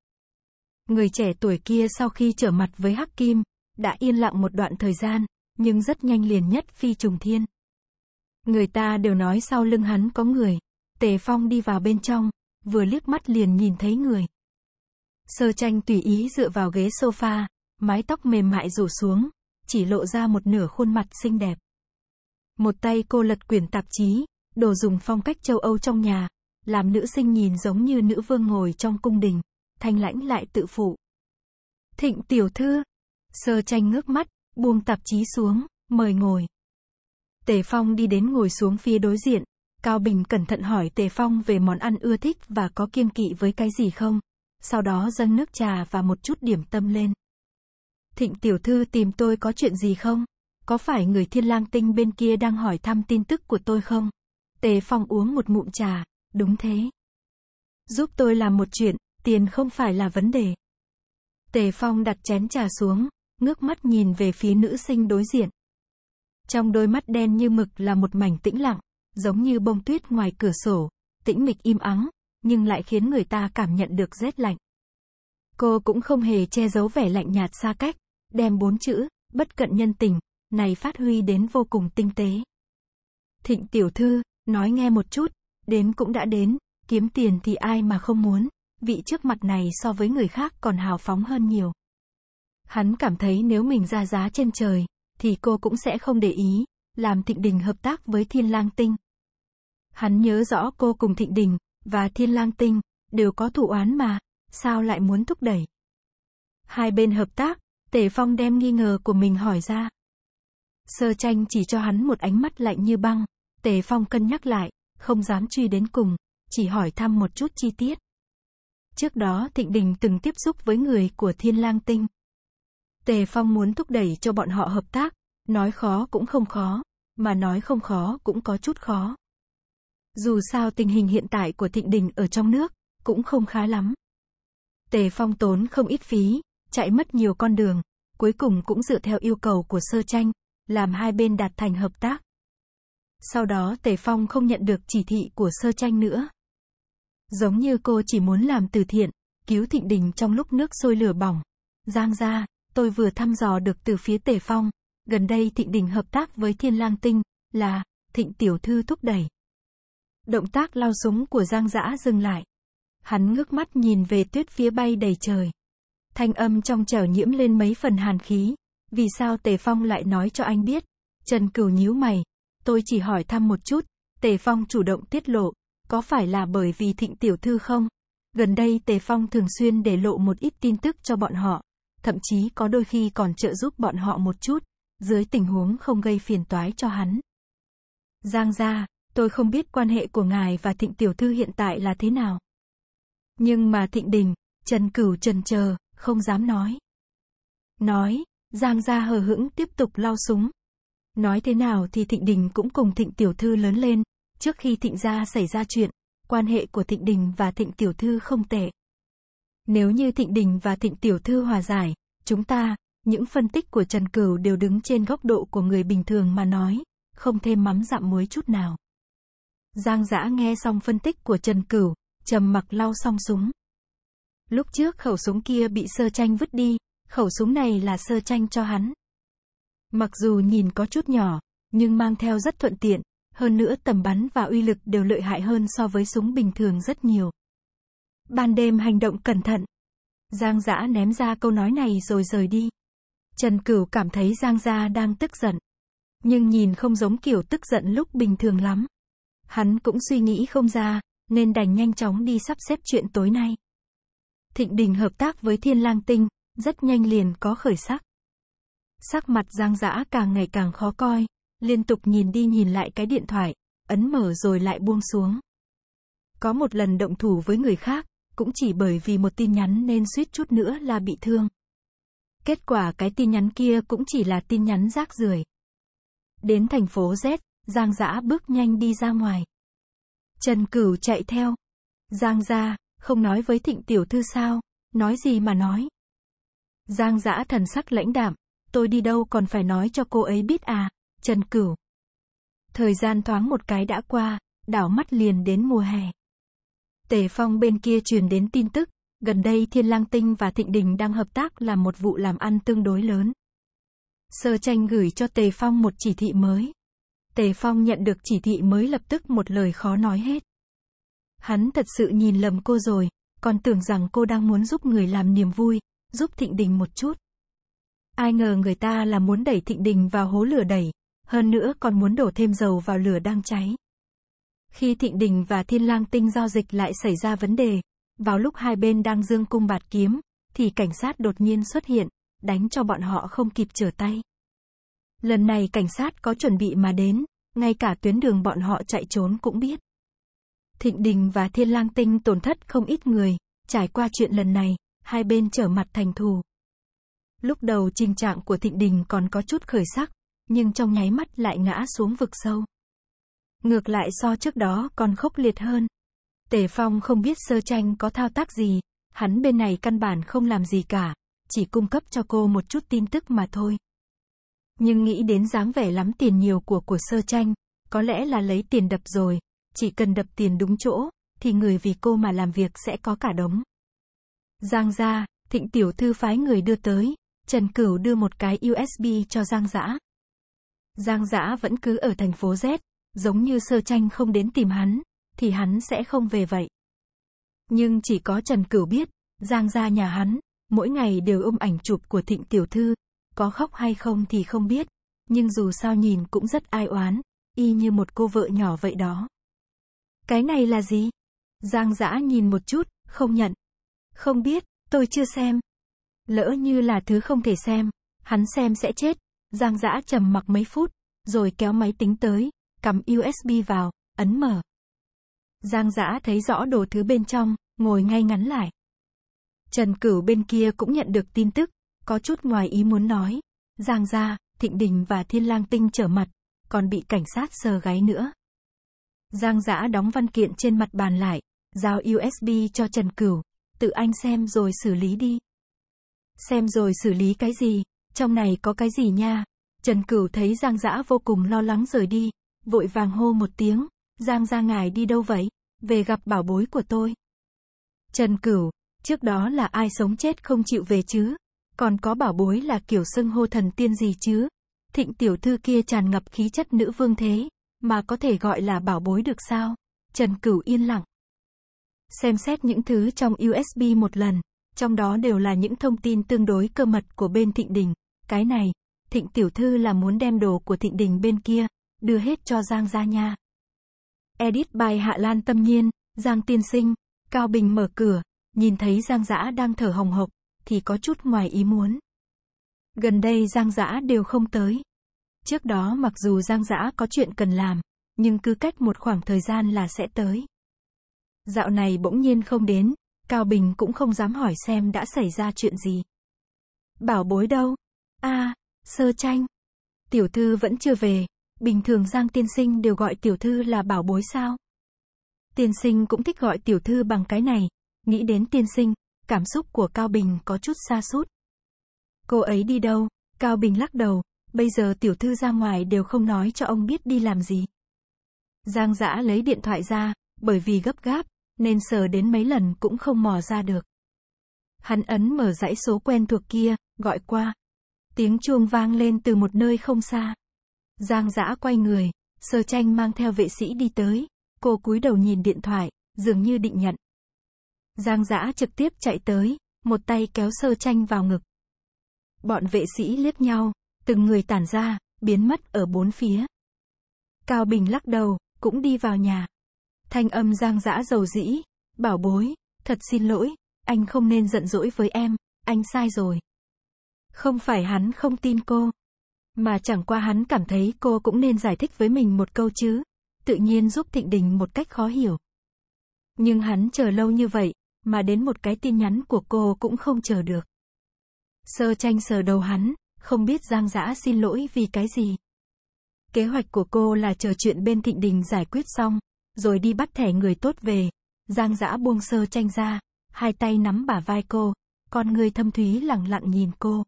Người trẻ tuổi kia sau khi trở mặt với Hắc Kim, đã yên lặng một đoạn thời gian, nhưng rất nhanh liền nhất phi trùng thiên. Người ta đều nói sau lưng hắn có người. Tề Phong đi vào bên trong, vừa liếc mắt liền nhìn thấy người. Sơ tranh tùy ý dựa vào ghế sofa, mái tóc mềm mại rủ xuống, chỉ lộ ra một nửa khuôn mặt xinh đẹp. Một tay cô lật quyển tạp chí, đồ dùng phong cách châu Âu trong nhà, làm nữ sinh nhìn giống như nữ vương ngồi trong cung đình, thanh lãnh lại tự phụ. Thịnh tiểu thư, sơ tranh ngước mắt, buông tạp chí xuống, mời ngồi. Tề Phong đi đến ngồi xuống phía đối diện, Cao Bình cẩn thận hỏi Tề Phong về món ăn ưa thích và có kiêng kỵ với cái gì không, sau đó dâng nước trà và một chút điểm tâm lên. Thịnh tiểu thư tìm tôi có chuyện gì không? Có phải người thiên lang tinh bên kia đang hỏi thăm tin tức của tôi không? Tề Phong uống một ngụm trà, đúng thế. Giúp tôi làm một chuyện, tiền không phải là vấn đề. Tề Phong đặt chén trà xuống, ngước mắt nhìn về phía nữ sinh đối diện. Trong đôi mắt đen như mực là một mảnh tĩnh lặng, giống như bông tuyết ngoài cửa sổ, tĩnh mịch im ắng, nhưng lại khiến người ta cảm nhận được rét lạnh. Cô cũng không hề che giấu vẻ lạnh nhạt xa cách, đem bốn chữ, bất cận nhân tình, này phát huy đến vô cùng tinh tế. Thịnh tiểu thư, Nói nghe một chút, đến cũng đã đến, kiếm tiền thì ai mà không muốn, vị trước mặt này so với người khác còn hào phóng hơn nhiều. Hắn cảm thấy nếu mình ra giá trên trời, thì cô cũng sẽ không để ý, làm Thịnh Đình hợp tác với Thiên Lang Tinh. Hắn nhớ rõ cô cùng Thịnh Đình, và Thiên Lang Tinh, đều có thủ án mà, sao lại muốn thúc đẩy. Hai bên hợp tác, Tề Phong đem nghi ngờ của mình hỏi ra. Sơ tranh chỉ cho hắn một ánh mắt lạnh như băng, Tề Phong cân nhắc lại, không dám truy đến cùng, chỉ hỏi thăm một chút chi tiết. Trước đó Thịnh Đình từng tiếp xúc với người của Thiên Lang Tinh. Tề Phong muốn thúc đẩy cho bọn họ hợp tác, nói khó cũng không khó, mà nói không khó cũng có chút khó. Dù sao tình hình hiện tại của Thịnh Đình ở trong nước, cũng không khá lắm. Tề Phong tốn không ít phí, chạy mất nhiều con đường, cuối cùng cũng dựa theo yêu cầu của sơ tranh, làm hai bên đạt thành hợp tác. Sau đó Tề Phong không nhận được chỉ thị của sơ tranh nữa. Giống như cô chỉ muốn làm từ thiện, cứu thịnh đình trong lúc nước sôi lửa bỏng. Giang ra, tôi vừa thăm dò được từ phía Tề Phong, gần đây thịnh đình hợp tác với thiên lang tinh, là, thịnh tiểu thư thúc đẩy. Động tác lao súng của Giang Dã dừng lại. Hắn ngước mắt nhìn về tuyết phía bay đầy trời. Thanh âm trong trẻo nhiễm lên mấy phần hàn khí. Vì sao Tề Phong lại nói cho anh biết? Trần Cửu nhíu mày, tôi chỉ hỏi thăm một chút, Tề Phong chủ động tiết lộ, có phải là bởi vì Thịnh tiểu thư không? Gần đây Tề Phong thường xuyên để lộ một ít tin tức cho bọn họ, thậm chí có đôi khi còn trợ giúp bọn họ một chút, dưới tình huống không gây phiền toái cho hắn. Giang gia, tôi không biết quan hệ của ngài và Thịnh tiểu thư hiện tại là thế nào. Nhưng mà Thịnh Đình, Trần Cửu trần chờ, không dám nói. Nói, Giang gia hờ hững tiếp tục lao súng, Nói thế nào thì Thịnh Đình cũng cùng Thịnh Tiểu Thư lớn lên, trước khi Thịnh gia xảy ra chuyện, quan hệ của Thịnh Đình và Thịnh Tiểu Thư không tệ. Nếu như Thịnh Đình và Thịnh Tiểu Thư hòa giải, chúng ta, những phân tích của Trần Cửu đều đứng trên góc độ của người bình thường mà nói, không thêm mắm dặm muối chút nào. Giang Dã nghe xong phân tích của Trần Cửu, trầm mặc lau xong súng. Lúc trước khẩu súng kia bị sơ tranh vứt đi, khẩu súng này là sơ tranh cho hắn, Mặc dù nhìn có chút nhỏ, nhưng mang theo rất thuận tiện, hơn nữa tầm bắn và uy lực đều lợi hại hơn so với súng bình thường rất nhiều. Ban đêm hành động cẩn thận. Giang Dã ném ra câu nói này rồi rời đi. Trần Cửu cảm thấy Giang Gia đang tức giận. Nhưng nhìn không giống kiểu tức giận lúc bình thường lắm. Hắn cũng suy nghĩ không ra, nên đành nhanh chóng đi sắp xếp chuyện tối nay. Thịnh Đình hợp tác với Thiên Lang Tinh, rất nhanh liền có khởi sắc sắc mặt Giang Dã càng ngày càng khó coi, liên tục nhìn đi nhìn lại cái điện thoại, ấn mở rồi lại buông xuống. Có một lần động thủ với người khác, cũng chỉ bởi vì một tin nhắn nên suýt chút nữa là bị thương. Kết quả cái tin nhắn kia cũng chỉ là tin nhắn rác rưởi. Đến thành phố Z, Giang Dã bước nhanh đi ra ngoài. Trần Cửu chạy theo. Giang gia không nói với Thịnh Tiểu Thư sao, nói gì mà nói. Giang Dã thần sắc lãnh đạm, tôi đi đâu còn phải nói cho cô ấy biết à, Trần Cửu. Thời gian thoáng một cái đã qua, đảo mắt liền đến mùa hè. Tề Phong bên kia truyền đến tin tức, gần đây Thiên Lang Tinh và Thịnh Đình đang hợp tác làm một vụ làm ăn tương đối lớn. Sơ tranh gửi cho Tề Phong một chỉ thị mới. Tề Phong nhận được chỉ thị mới lập tức một lời khó nói hết. Hắn thật sự nhìn lầm cô rồi, còn tưởng rằng cô đang muốn giúp người làm niềm vui, giúp Thịnh Đình một chút. Ai ngờ người ta là muốn đẩy Thịnh Đình vào hố lửa đẩy, hơn nữa còn muốn đổ thêm dầu vào lửa đang cháy. Khi Thịnh Đình và Thiên Lang Tinh giao dịch lại xảy ra vấn đề, vào lúc hai bên đang dương cung bạt kiếm, thì cảnh sát đột nhiên xuất hiện, đánh cho bọn họ không kịp trở tay. Lần này cảnh sát có chuẩn bị mà đến, ngay cả tuyến đường bọn họ chạy trốn cũng biết. Thịnh Đình và Thiên Lang Tinh tổn thất không ít người, trải qua chuyện lần này, hai bên trở mặt thành thù. Lúc đầu trình trạng của Thịnh Đình còn có chút khởi sắc, nhưng trong nháy mắt lại ngã xuống vực sâu. Ngược lại so trước đó còn khốc liệt hơn. Tề Phong không biết sơ tranh có thao tác gì, hắn bên này căn bản không làm gì cả, chỉ cung cấp cho cô một chút tin tức mà thôi. Nhưng nghĩ đến dáng vẻ lắm tiền nhiều của của sơ tranh, có lẽ là lấy tiền đập rồi, chỉ cần đập tiền đúng chỗ, thì người vì cô mà làm việc sẽ có cả đống. Giang ra, thịnh tiểu thư phái người đưa tới, Trần Cửu đưa một cái USB cho Giang Dã. Giang Dã vẫn cứ ở thành phố Z, giống như sơ tranh không đến tìm hắn, thì hắn sẽ không về vậy. Nhưng chỉ có Trần Cửu biết, Giang ra nhà hắn, mỗi ngày đều ôm ảnh chụp của Thịnh Tiểu Thư, có khóc hay không thì không biết, nhưng dù sao nhìn cũng rất ai oán, y như một cô vợ nhỏ vậy đó. Cái này là gì? Giang Dã nhìn một chút, không nhận. Không biết, tôi chưa xem. Lỡ như là thứ không thể xem, hắn xem sẽ chết. Giang Dã trầm mặc mấy phút, rồi kéo máy tính tới, cắm USB vào, ấn mở. Giang Dã thấy rõ đồ thứ bên trong, ngồi ngay ngắn lại. Trần Cửu bên kia cũng nhận được tin tức, có chút ngoài ý muốn nói. Giang gia, Thịnh Đình và Thiên Lang Tinh trở mặt, còn bị cảnh sát sờ gáy nữa. Giang Dã đóng văn kiện trên mặt bàn lại, giao USB cho Trần Cửu, tự anh xem rồi xử lý đi. Xem rồi xử lý cái gì, trong này có cái gì nha. Trần Cửu thấy Giang Dã vô cùng lo lắng rời đi, vội vàng hô một tiếng, Giang ra ngài đi đâu vậy? Về gặp bảo bối của tôi. Trần Cửu, trước đó là ai sống chết không chịu về chứ? Còn có bảo bối là kiểu xưng hô thần tiên gì chứ? Thịnh tiểu thư kia tràn ngập khí chất nữ vương thế, mà có thể gọi là bảo bối được sao? Trần Cửu yên lặng. Xem xét những thứ trong USB một lần, trong đó đều là những thông tin tương đối cơ mật của bên Thịnh Đình. Cái này, Thịnh Tiểu Thư là muốn đem đồ của Thịnh Đình bên kia, đưa hết cho Giang ra nha. Edit bài Hạ Lan Tâm Nhiên, Giang Tiên Sinh, Cao Bình mở cửa, nhìn thấy Giang Giã đang thở hồng hộc, thì có chút ngoài ý muốn. Gần đây Giang Giã đều không tới. Trước đó mặc dù Giang Giã có chuyện cần làm, nhưng cứ cách một khoảng thời gian là sẽ tới. Dạo này bỗng nhiên không đến, Cao Bình cũng không dám hỏi xem đã xảy ra chuyện gì. Bảo bối đâu? a sơ tranh. Tiểu thư vẫn chưa về, bình thường Giang tiên sinh đều gọi tiểu thư là bảo bối sao? Tiên sinh cũng thích gọi tiểu thư bằng cái này, nghĩ đến tiên sinh, cảm xúc của Cao Bình có chút xa sút Cô ấy đi đâu? Cao Bình lắc đầu, bây giờ tiểu thư ra ngoài đều không nói cho ông biết đi làm gì. Giang giã lấy điện thoại ra, bởi vì gấp gáp, nên sờ đến mấy lần cũng không mò ra được. Hắn ấn mở dãy số quen thuộc kia, gọi qua. Tiếng chuông vang lên từ một nơi không xa. Giang Dã quay người, sơ tranh mang theo vệ sĩ đi tới. Cô cúi đầu nhìn điện thoại, dường như định nhận. Giang Dã trực tiếp chạy tới, một tay kéo sơ tranh vào ngực. Bọn vệ sĩ liếc nhau, từng người tản ra, biến mất ở bốn phía. Cao Bình lắc đầu, cũng đi vào nhà. Thanh âm giang dã dầu dĩ. Bảo bối, thật xin lỗi, anh không nên giận dỗi với em, anh sai rồi. Không phải hắn không tin cô, mà chẳng qua hắn cảm thấy cô cũng nên giải thích với mình một câu chứ, tự nhiên giúp Thịnh Đình một cách khó hiểu. Nhưng hắn chờ lâu như vậy, mà đến một cái tin nhắn của cô cũng không chờ được. Sơ tranh sờ đầu hắn, không biết Giang dã xin lỗi vì cái gì. Kế hoạch của cô là chờ chuyện bên Thịnh Đình giải quyết xong, rồi đi bắt thẻ người tốt về. Giang dã buông sơ tranh ra, hai tay nắm bả vai cô, con người thâm thúy lặng lặng nhìn cô.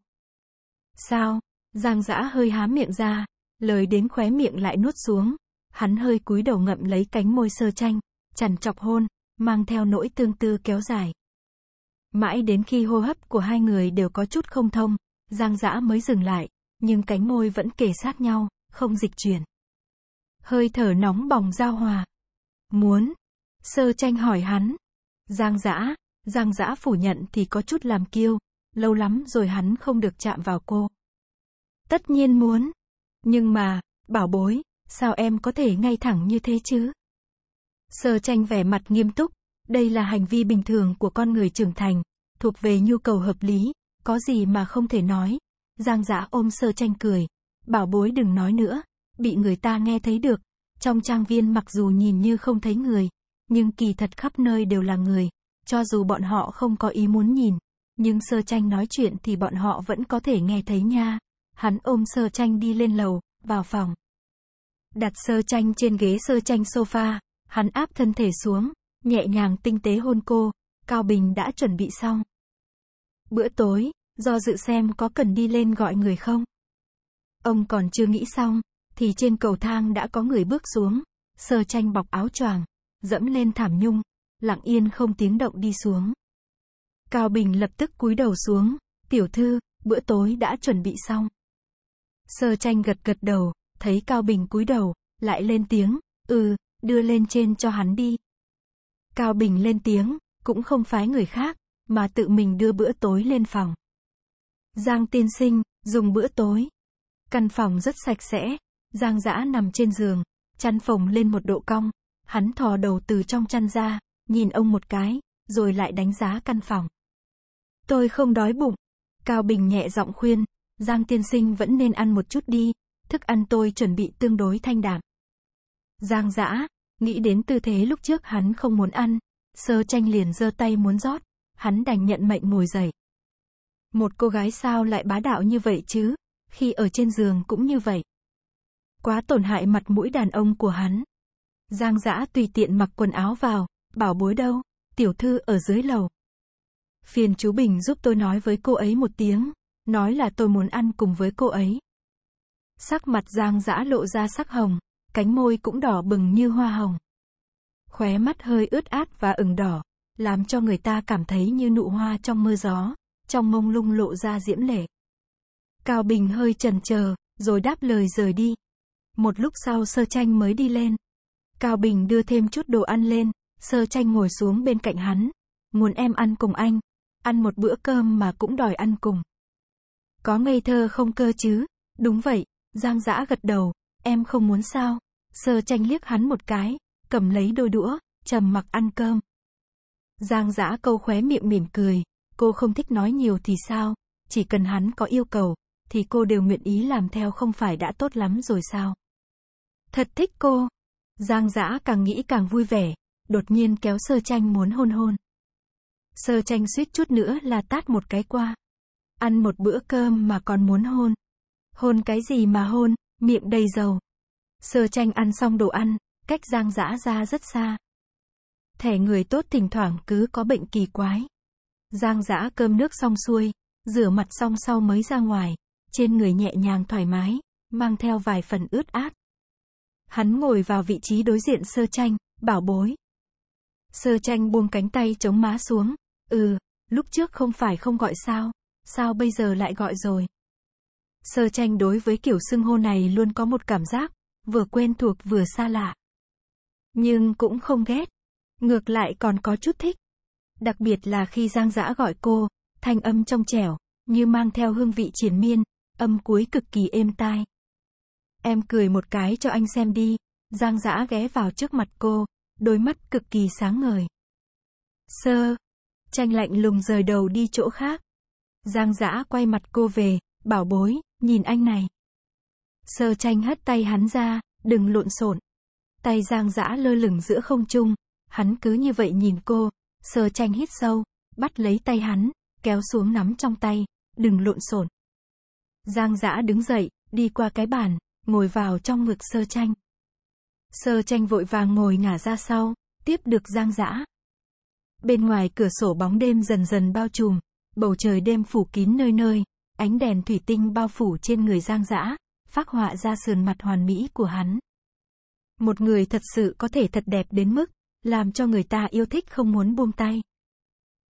Sao? Giang dã hơi há miệng ra, lời đến khóe miệng lại nuốt xuống. Hắn hơi cúi đầu ngậm lấy cánh môi sơ tranh, chằn chọc hôn, mang theo nỗi tương tư kéo dài. Mãi đến khi hô hấp của hai người đều có chút không thông, Giang Dã mới dừng lại, nhưng cánh môi vẫn kề sát nhau, không dịch chuyển. Hơi thở nóng bỏng giao hòa, Muốn. Sơ tranh hỏi hắn. Giang dã Giang dã phủ nhận thì có chút làm kiêu. Lâu lắm rồi hắn không được chạm vào cô. Tất nhiên muốn. Nhưng mà, bảo bối, sao em có thể ngay thẳng như thế chứ? Sơ tranh vẻ mặt nghiêm túc. Đây là hành vi bình thường của con người trưởng thành, thuộc về nhu cầu hợp lý, có gì mà không thể nói. Giang dã ôm sơ tranh cười. Bảo bối đừng nói nữa, bị người ta nghe thấy được, trong trang viên mặc dù nhìn như không thấy người, nhưng kỳ thật khắp nơi đều là người, cho dù bọn họ không có ý muốn nhìn, nhưng sơ tranh nói chuyện thì bọn họ vẫn có thể nghe thấy nha. Hắn ôm sơ tranh đi lên lầu, vào phòng. Đặt sơ tranh trên ghế sơ tranh sofa, hắn áp thân thể xuống, nhẹ nhàng tinh tế hôn cô, Cao Bình đã chuẩn bị xong. Bữa tối, do dự xem có cần đi lên gọi người không? Ông còn chưa nghĩ xong, thì trên cầu thang đã có người bước xuống, Sơ tranh bọc áo choàng, dẫm lên thảm nhung, lặng yên không tiếng động đi xuống. Cao Bình lập tức cúi đầu xuống, tiểu thư, bữa tối đã chuẩn bị xong. Sơ tranh gật gật đầu, thấy Cao Bình cúi đầu, lại lên tiếng, ừ, đưa lên trên cho hắn đi. Cao Bình lên tiếng, cũng không phái người khác, mà tự mình đưa bữa tối lên phòng. Giang tiên sinh, dùng bữa tối. Căn phòng rất sạch sẽ, Giang Dã nằm trên giường, chăn phồng lên một độ cong, hắn thò đầu từ trong chăn ra, nhìn ông một cái, rồi lại đánh giá căn phòng. Tôi không đói bụng. Cao Bình nhẹ giọng khuyên, Giang tiên sinh vẫn nên ăn một chút đi, thức ăn tôi chuẩn bị tương đối thanh đạm. Giang Dã nghĩ đến tư thế lúc trước hắn không muốn ăn, sơ tranh liền giơ tay muốn rót, hắn đành nhận mệnh ngồi dậy. Một cô gái sao lại bá đạo như vậy chứ, khi ở trên giường cũng như vậy quá tổn hại mặt mũi đàn ông của hắn. Giang giã tùy tiện mặc quần áo vào, bảo bối đâu, tiểu thư ở dưới lầu. Phiền chú Bình giúp tôi nói với cô ấy một tiếng, nói là tôi muốn ăn cùng với cô ấy. Sắc mặt Giang giã lộ ra sắc hồng, cánh môi cũng đỏ bừng như hoa hồng. Khóe mắt hơi ướt át và ửng đỏ, làm cho người ta cảm thấy như nụ hoa trong mưa gió, trong mông lung lộ ra diễm lệ. Cao Bình hơi chần chờ, rồi đáp lời rời đi. Một lúc sau sơ tranh mới đi lên. Cao Bình đưa thêm chút đồ ăn lên, sơ tranh ngồi xuống bên cạnh hắn. Muốn em ăn cùng anh. Ăn một bữa cơm mà cũng đòi ăn cùng. Có ngây thơ không cơ chứ? Đúng vậy, Giang Dã gật đầu, em không muốn sao? Sơ tranh liếc hắn một cái, cầm lấy đôi đũa, trầm mặc ăn cơm. Giang Dã câu khóe miệng mỉm cười, cô không thích nói nhiều thì sao, chỉ cần hắn có yêu cầu, thì cô đều nguyện ý làm theo không phải đã tốt lắm rồi sao? Thật thích cô. Giang giã càng nghĩ càng vui vẻ, đột nhiên kéo sơ chanh muốn hôn hôn. Sơ chanh suýt chút nữa là tát một cái qua. Ăn một bữa cơm mà còn muốn hôn. Hôn cái gì mà hôn, miệng đầy dầu. Sơ chanh ăn xong đồ ăn, cách giang giã ra rất xa. Thẻ người tốt thỉnh thoảng cứ có bệnh kỳ quái. Giang giã cơm nước xong xuôi, rửa mặt xong sau mới ra ngoài, trên người nhẹ nhàng thoải mái, mang theo vài phần ướt át. Hắn ngồi vào vị trí đối diện sơ tranh, bảo bối. Sơ tranh buông cánh tay chống má xuống. Ừ, lúc trước không phải không gọi sao, sao bây giờ lại gọi rồi. Sơ tranh đối với kiểu xưng hô này luôn có một cảm giác, vừa quen thuộc vừa xa lạ. Nhưng cũng không ghét, ngược lại còn có chút thích. Đặc biệt là khi Giang dã gọi cô, thanh âm trong trẻo, như mang theo hương vị triển miên, âm cuối cực kỳ êm tai. Em cười một cái cho anh xem đi. Giang Dã ghé vào trước mặt cô, đôi mắt cực kỳ sáng ngời. Sơ. Tranh lạnh lùng rời đầu đi chỗ khác. Giang Dã quay mặt cô về, bảo bối, nhìn anh này. Sơ tranh hất tay hắn ra, đừng lộn xộn. Tay giang Dã lơ lửng giữa không trung, hắn cứ như vậy nhìn cô, sơ tranh hít sâu, bắt lấy tay hắn, kéo xuống nắm trong tay, đừng lộn xộn. Giang Dã đứng dậy, đi qua cái bàn, ngồi vào trong ngực sơ tranh. Sơ tranh vội vàng ngồi ngả ra sau, tiếp được giang dã. Bên ngoài cửa sổ bóng đêm dần dần bao trùm, bầu trời đêm phủ kín nơi nơi, ánh đèn thủy tinh bao phủ trên người giang dã, phác họa ra sườn mặt hoàn mỹ của hắn. Một người thật sự có thể thật đẹp đến mức, làm cho người ta yêu thích không muốn buông tay.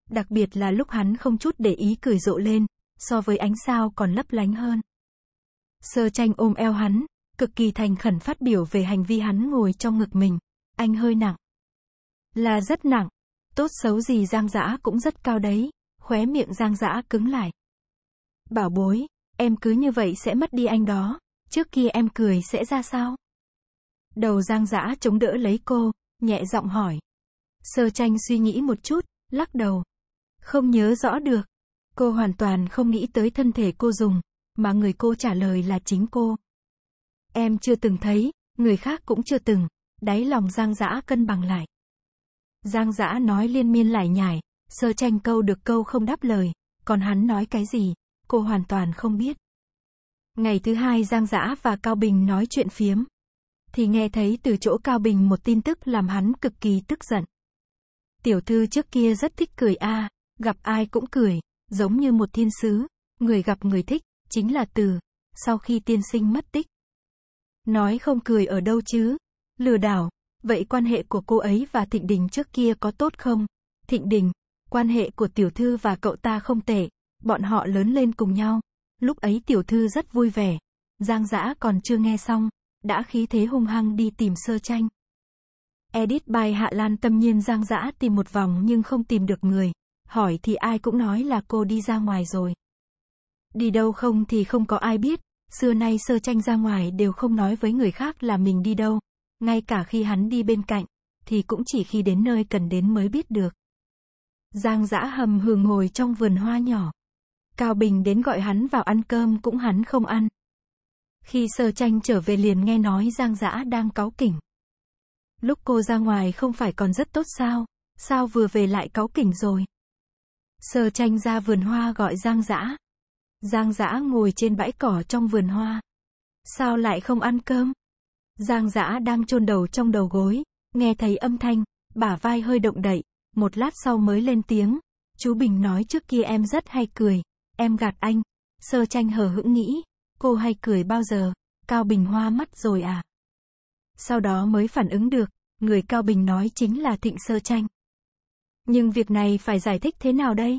Đặc biệt là lúc hắn không chút để ý cười rộ lên, so với ánh sao còn lấp lánh hơn. Sơ tranh ôm eo hắn, cực kỳ thành khẩn phát biểu về hành vi hắn ngồi trong ngực mình. Anh hơi nặng. Là rất nặng. Tốt xấu gì Giang dã cũng rất cao đấy. Khóe miệng Giang dã cứng lại. Bảo bối, em cứ như vậy sẽ mất đi anh đó. Trước kia em cười sẽ ra sao? Đầu Giang dã chống đỡ lấy cô, nhẹ giọng hỏi. Sơ tranh suy nghĩ một chút, lắc đầu. Không nhớ rõ được. Cô hoàn toàn không nghĩ tới thân thể cô dùng, mà người cô trả lời là chính cô. Em chưa từng thấy, người khác cũng chưa từng, đáy lòng Giang Dã cân bằng lại. Giang Dã nói liên miên lại nhải, sơ tranh câu được câu không đáp lời, còn hắn nói cái gì, cô hoàn toàn không biết. Ngày thứ hai Giang Dã và Cao Bình nói chuyện phiếm. Thì nghe thấy từ chỗ Cao Bình một tin tức làm hắn cực kỳ tức giận. Tiểu thư trước kia rất thích cười a, à, gặp ai cũng cười, giống như một thiên sứ, người gặp người thích, chính là từ sau khi tiên sinh mất tích. Nói không cười ở đâu chứ? Lừa đảo, vậy quan hệ của cô ấy và Thịnh Đình trước kia có tốt không? Thịnh Đình, quan hệ của tiểu thư và cậu ta không tệ, bọn họ lớn lên cùng nhau. Lúc ấy tiểu thư rất vui vẻ, Giang Dã còn chưa nghe xong, đã khí thế hung hăng đi tìm sơ tranh. Edit bài Hạ Lan tâm nhiên Giang Dã tìm một vòng nhưng không tìm được người, hỏi thì ai cũng nói là cô đi ra ngoài rồi. Đi đâu không thì không có ai biết, xưa nay sơ tranh ra ngoài đều không nói với người khác là mình đi đâu, ngay cả khi hắn đi bên cạnh, thì cũng chỉ khi đến nơi cần đến mới biết được. Giang Dã hầm hường ngồi trong vườn hoa nhỏ. Cao Bình đến gọi hắn vào ăn cơm cũng hắn không ăn. Khi sơ tranh trở về liền nghe nói Giang Dã đang cáu kỉnh. Lúc cô ra ngoài không phải còn rất tốt sao, sao vừa về lại cáu kỉnh rồi. Sơ tranh ra vườn hoa gọi Giang Dã. Giang Dã ngồi trên bãi cỏ trong vườn hoa. Sao lại không ăn cơm? Giang Dã đang chôn đầu trong đầu gối, nghe thấy âm thanh, bả vai hơi động đậy, một lát sau mới lên tiếng. Chú Bình nói trước kia em rất hay cười, em gạt anh. Sơ tranh hờ hững nghĩ, cô hay cười bao giờ, Cao Bình hoa mắt rồi à? Sau đó mới phản ứng được, người Cao Bình nói chính là Thịnh Sơ Tranh. Nhưng việc này phải giải thích thế nào đây?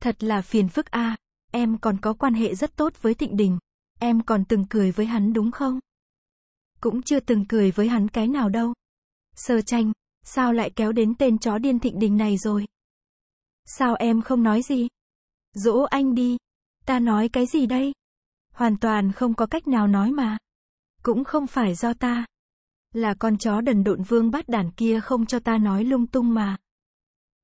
Thật là phiền phức a. À. Em còn có quan hệ rất tốt với thịnh Đình. Em còn từng cười với hắn đúng không? Cũng chưa từng cười với hắn cái nào đâu. Sơ tranh, sao lại kéo đến tên chó điên Thịnh Đình này rồi? Sao em không nói gì? Dỗ anh đi. Ta nói cái gì đây? Hoàn toàn không có cách nào nói mà. Cũng không phải do ta. Là con chó đần độn vương bát đản kia không cho ta nói lung tung mà.